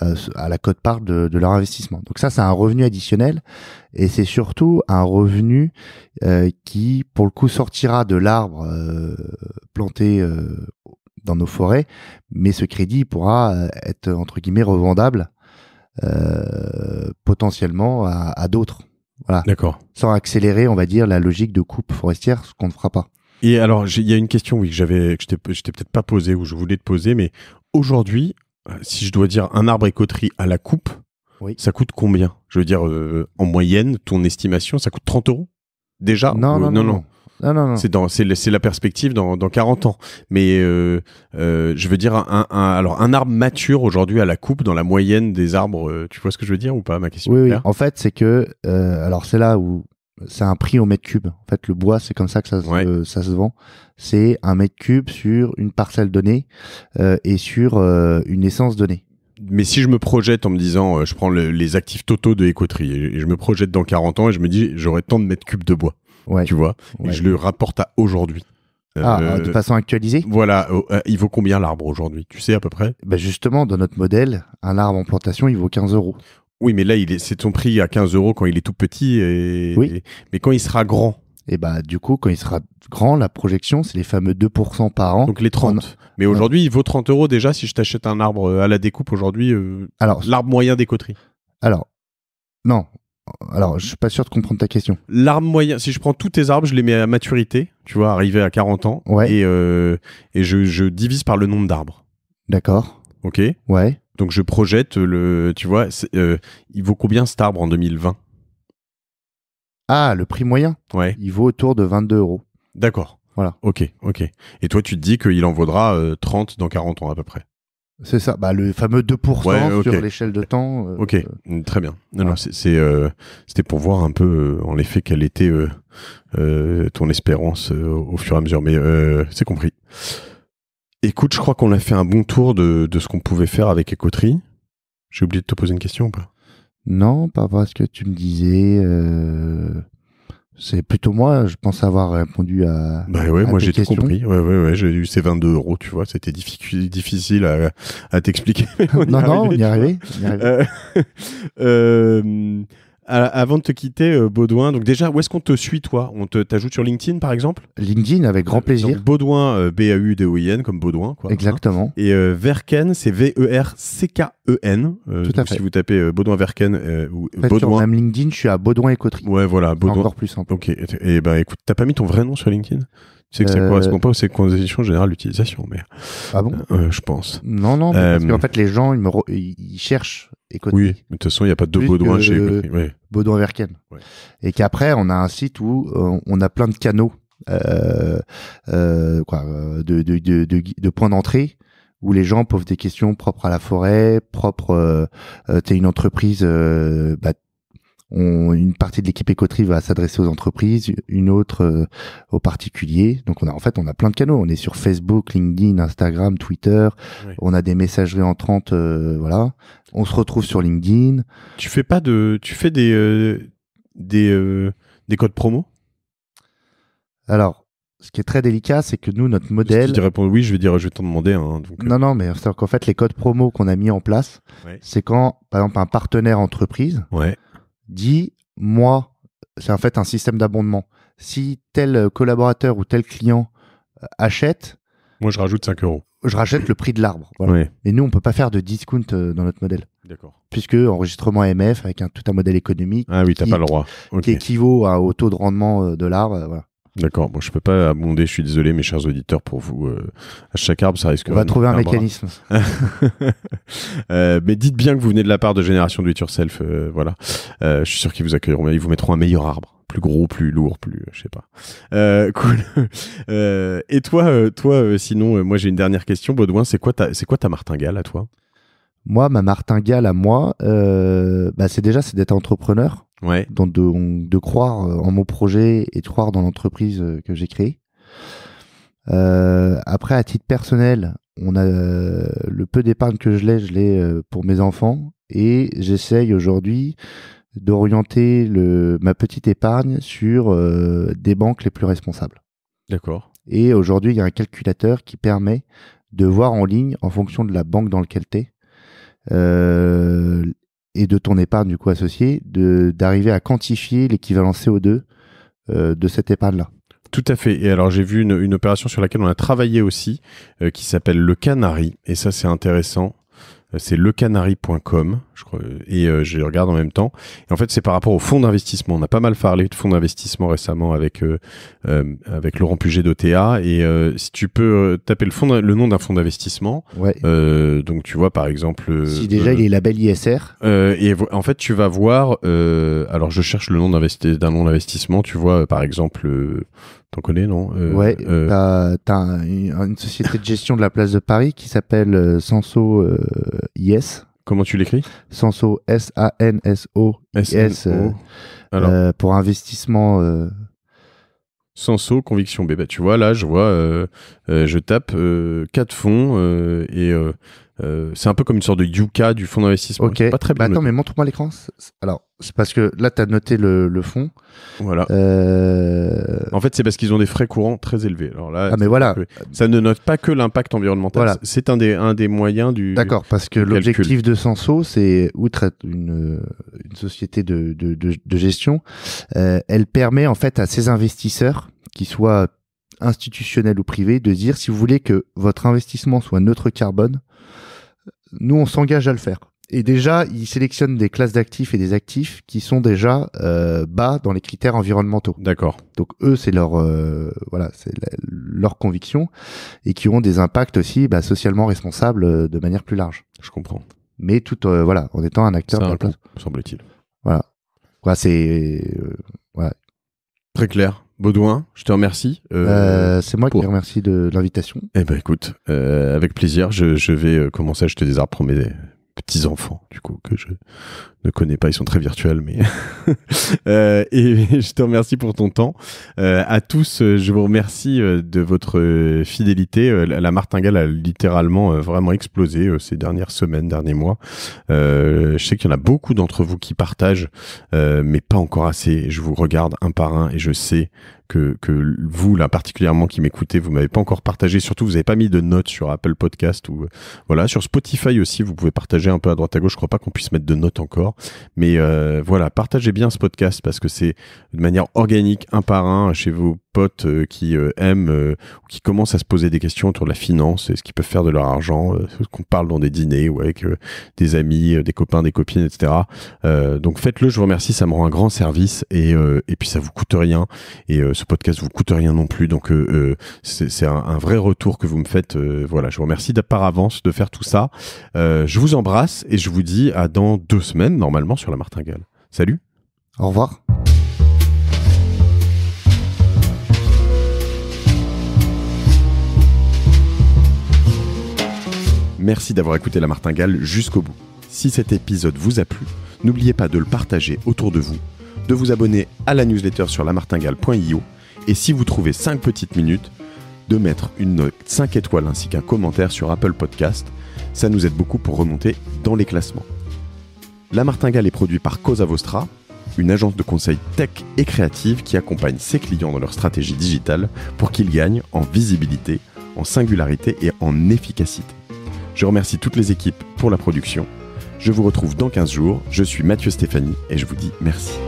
Speaker 2: euh, à la cote-part de, leur investissement. Donc ça, c'est un revenu additionnel et c'est surtout un revenu euh, qui, pour le coup, sortira de l'arbre planté dans nos forêts, mais ce crédit pourra être entre guillemets revendable potentiellement à d'autres. D'accord. Sans accélérer, on va dire, la logique de coupe forestière, ce qu'on ne fera pas.
Speaker 1: Et alors, il y a une question, oui, que j'avais, que je t'ai peut-être pas posée ou je voulais te poser, mais aujourd'hui, euh, si je dois dire un arbre écoterie à la coupe, ça coûte combien Je veux dire, euh, en moyenne, ton estimation, ça coûte 30 euros Déjà euh, non, non, non, c'est dans, la perspective dans, 40 ans. Mais euh, euh, je veux dire, un, alors un arbre mature aujourd'hui à la coupe dans la moyenne des arbres. Euh, tu vois ce que je veux dire ou pas Ma
Speaker 2: question. Oui, oui. En fait, c'est que, alors c'est là où c'est un prix au mètre cube. En fait, le bois, c'est comme ça que ça, se, ça se vend. C'est un mètre cube sur une parcelle donnée et sur une essence donnée mais si je me projette en me disant, je prends les actifs
Speaker 1: totaux de Écoterie et, je me projette dans 40 ans et je me dis, j'aurai tant de mètres cubes de bois tu vois, je
Speaker 2: le rapporte à aujourd'hui. ah, euh, de façon actualisée Voilà, euh, euh, il vaut combien l'arbre aujourd'hui Tu sais à peu près bah, Justement, dans notre modèle, un arbre en plantation, il vaut 15 euros. Oui, mais là,
Speaker 1: c'est ton prix à 15 euros quand il est tout petit, et, oui. mais quand il sera grand Et bah du coup, quand il sera grand, la projection, c'est les fameux 2% par an. Donc les 30. Mais aujourd'hui, il vaut 30 euros déjà si je t'achète un arbre à la découpe aujourd'hui, Alors l'arbre moyen des coteries.
Speaker 2: Alors, non, alors, je suis pas sûr de comprendre ta question.
Speaker 1: L'arbre moyen, si je prends tous tes arbres, je les mets à maturité, tu vois, arrivé à 40 ans, et, euh, je, divise par le nombre d'arbres. D'accord. Ok. Ouais. Donc je projette le, tu vois, euh, il vaut combien cet arbre en 2020 Ah, le prix moyen. Ouais. Il vaut autour de 22 euros. D'accord. Voilà. Ok, ok. Et toi, tu te dis qu'il en vaudra 30 euh, dans 40 ans à peu
Speaker 2: près. C'est ça, bah, le fameux 2% sur l'échelle de temps. Euh, ok,
Speaker 1: euh. très bien. Non, euh, C'était pour voir un peu, en effet, quelle était ton espérance au fur et à mesure. Mais c'est compris. Écoute, je crois qu'on a fait un
Speaker 2: bon tour de, de ce qu'on pouvait faire avec Écoterie. J'ai oublié de te poser une question ou pas Non, pas ce que tu me disais c'est plutôt moi, je pense avoir répondu à. Bah ouais, moi j'ai tout compris.
Speaker 1: Ouais, ouais, ouais, j'ai eu ces 22 euros, tu vois. C'était difficile à, à t'expliquer. [laughs] non, non, on y est arrivé. On y arrivé. euh, [laughs] euh avant de te quitter, euh, Baudouin, donc déjà, où est-ce qu'on te suit, toi On t'ajoute sur LinkedIn, par exemple LinkedIn, avec grand euh, plaisir. Baudouin, euh, B-A-U-D-O-I-N, comme Baudouin. Quoi, hein. Exactement. et Verken, c'est V-E-R-C-K-E-N. Tout à fait. Si vous tapez Baudouin Verken ou en Baudouin. Sur même LinkedIn, je suis à Baudouin et Ouais, voilà. Baudouin. Encore plus simple. Ok. Et, bah ben, écoute, t'as pas mis ton vrai nom sur LinkedIn tu sais que ça ne correspond pas aux conditions générales d'utilisation, mais. Ah bon Je pense.
Speaker 2: Non, non, parce qu'en fait, les gens, ils, me ils cherchent oui, mais de toute façon, il n'y a pas de Baudouin chez Baudouin Verken. Et qu'après, on a un site où euh, on a plein de canaux, euh, euh, quoi, euh, de, de, de, de points d'entrée où les gens posent des questions propres à la forêt, propres. Euh, euh t'es une entreprise, bah, une partie de l'équipe Écoterie va s'adresser aux entreprises, une autre euh, aux particuliers. Donc on a en fait on a plein de canaux. On est sur Facebook, LinkedIn, Instagram, Twitter. On a des messageries entrantes, euh, voilà. On se retrouve sur LinkedIn. Tu fais pas de, tu fais des euh, des des codes promo Alors ce qui est très délicat, c'est que nous, notre modèle. Si tu réponds oui, je vais dire, je vais t'en demander. Hein, non, non, mais cest qu'en fait, les codes promo qu'on a mis en place, c'est quand, par exemple, un partenaire entreprise ouais dit moi, c'est en fait un système d'abondement. Si tel collaborateur ou tel client euh, achète, moi je rajoute 5 euros. Je rachète le prix de l'arbre. Et nous, on peut pas faire de discount euh, dans notre modèle. D'accord. Puisque enregistrement MF avec un, tout un modèle économique. Ah oui, pas le droit. Qui équivaut à, au taux de rendement euh, de l'arbre. Voilà.
Speaker 1: D'accord, bon, je peux pas abonder, je suis désolé, mes chers auditeurs, pour vous. Euh, à chaque arbre, ça risque. On va trouver un, mécanisme. [laughs] euh, mais dites bien que vous venez de la part de Génération Do It Yourself, euh, voilà. Euh, je suis sûr qu'ils vous accueilleront, ils vous mettront un meilleur arbre, plus gros, plus lourd, plus, euh, je sais pas. [laughs] cool. et toi, toi, sinon, moi j'ai une dernière question, Baudouin, c'est quoi ta,
Speaker 2: c'est quoi ta martingale à toi Moi, ma martingale à moi, bah c'est déjà c'est d'être entrepreneur donc de, croire euh, en mon projet et de croire dans l'entreprise euh, que j'ai créée. Euh, après, à titre personnel, on a le peu d'épargne que je l'ai, je l'ai pour mes enfants et j'essaye aujourd'hui d'orienter ma petite épargne sur des banques les plus responsables. D'accord. Et aujourd'hui, il y a un calculateur qui permet de voir en ligne, en fonction de la banque dans laquelle tu es, et de ton épargne du coup associée, d'arriver à quantifier l'équivalent CO2 euh, de cette épargne-là. Tout à fait. Et alors j'ai vu
Speaker 1: une, opération sur laquelle on a travaillé aussi, euh, qui s'appelle le Canari. Et ça c'est intéressant. Euh, c'est lecanari.com, je crois, et euh, je regarde en même temps. Et en fait, c'est par rapport au fonds d'investissement. On a pas mal parlé de fonds d'investissement récemment avec euh, avec Laurent Puget d'OTA. Et si tu peux taper le fond, le nom d'un fonds d'investissement, donc tu vois par exemple. Si déjà il
Speaker 2: est label ISR.
Speaker 1: et en fait, tu vas voir. alors, je cherche le nom d'un nom d'investissement. Tu vois par exemple
Speaker 2: T'en connais, non euh, Ouais, euh, t'as, une société de gestion de la place de Paris qui s'appelle euh, Sanso Yes. Comment tu l'écris Sanso S-A-N-S-O s pour investissement. Sanso
Speaker 1: Conviction B. tu vois, là, je vois, je tape quatre fonds et euh, c'est un peu comme une sorte de Yuka du fonds d'investissement. Ok. Pas très bah attends, mais montre-moi l'écran. Alors, c'est parce que là, tu as noté le, le fonds. Voilà. Euh... En fait, c'est parce qu'ils ont des frais courants très élevés. Alors là, ah, mais voilà. Ça ne note pas que l'impact environnemental. C'est un des, un des moyens du. D'accord, parce que l'objectif
Speaker 2: de Senso, c'est, outre une, une société de, de, de, gestion, euh, elle permet en fait à ses investisseurs, qui soient institutionnels ou privés, de dire si vous voulez que votre investissement soit neutre carbone, nous, on s'engage à le faire. Et déjà, ils sélectionnent des classes d'actifs et des actifs qui sont déjà euh, bas dans les critères environnementaux. D'accord. Donc eux, c'est leur euh, voilà, c'est leur conviction et qui ont des impacts aussi bah, socialement responsables euh, de manière plus large. Je comprends. Mais tout voilà, en étant un acteur. C'est semble-t-il. Voilà. c'est voilà. Très clair. Baudouin, je te remercie. Euh, euh, c'est moi qui te remercie de, l'invitation. Eh ben écoute, euh, avec plaisir, je,
Speaker 1: vais commencer à jeter des arbres pour petits-enfants, du coup, que je ne connais pas. Ils sont très virtuels, mais... [laughs] Euh, et [laughs] je te remercie pour ton temps. Euh, à tous, euh, je vous remercie euh, de votre fidélité. La martingale a littéralement vraiment explosé ces dernières semaines, derniers mois. je sais qu'il y en a beaucoup d'entre vous qui partagent, mais pas encore assez. Je vous regarde un par un et je sais que, que vous, là, particulièrement qui m'écoutez, vous m'avez pas encore partagé. Surtout, vous n'avez pas mis de notes sur Apple Podcast ou voilà. Sur Spotify aussi, vous pouvez partager un peu à droite à gauche. Je crois pas qu'on puisse mettre de notes encore. Mais euh, voilà, partagez bien ce podcast parce que c'est de manière organique, un par un, chez vous potes euh, qui euh, aiment euh, ou qui commencent à se poser des questions autour de la finance et ce qu'ils peuvent faire de leur argent, ce qu'on parle dans des dîners ou avec des amis, des copains, des copines, etc. donc faites-le, je vous remercie, ça me rend un grand service et, et puis ça vous coûte rien et ce podcast vous coûte rien non plus. Donc c'est un, un, vrai retour que vous me faites. voilà, je vous remercie par avance de faire tout ça. je vous embrasse et je vous dis à dans deux semaines normalement sur la martingale. Salut. Au revoir. Merci d'avoir écouté La Martingale jusqu'au bout. Si cet épisode vous a plu, n'oubliez pas de le partager autour de vous, de vous abonner à la newsletter sur lamartingale.io et si vous trouvez 5 petites minutes, de mettre une note 5 étoiles ainsi qu'un commentaire sur Apple Podcast. Ça nous aide beaucoup pour remonter dans les classements. La Martingale est produite par Cosa Vostra, une agence de conseil tech et créative qui accompagne ses clients dans leur stratégie digitale pour qu'ils gagnent en visibilité, en singularité et en efficacité. Je remercie toutes les équipes pour la production. Je vous retrouve dans 15 jours. Je suis Mathieu Stéphanie et je vous dis merci.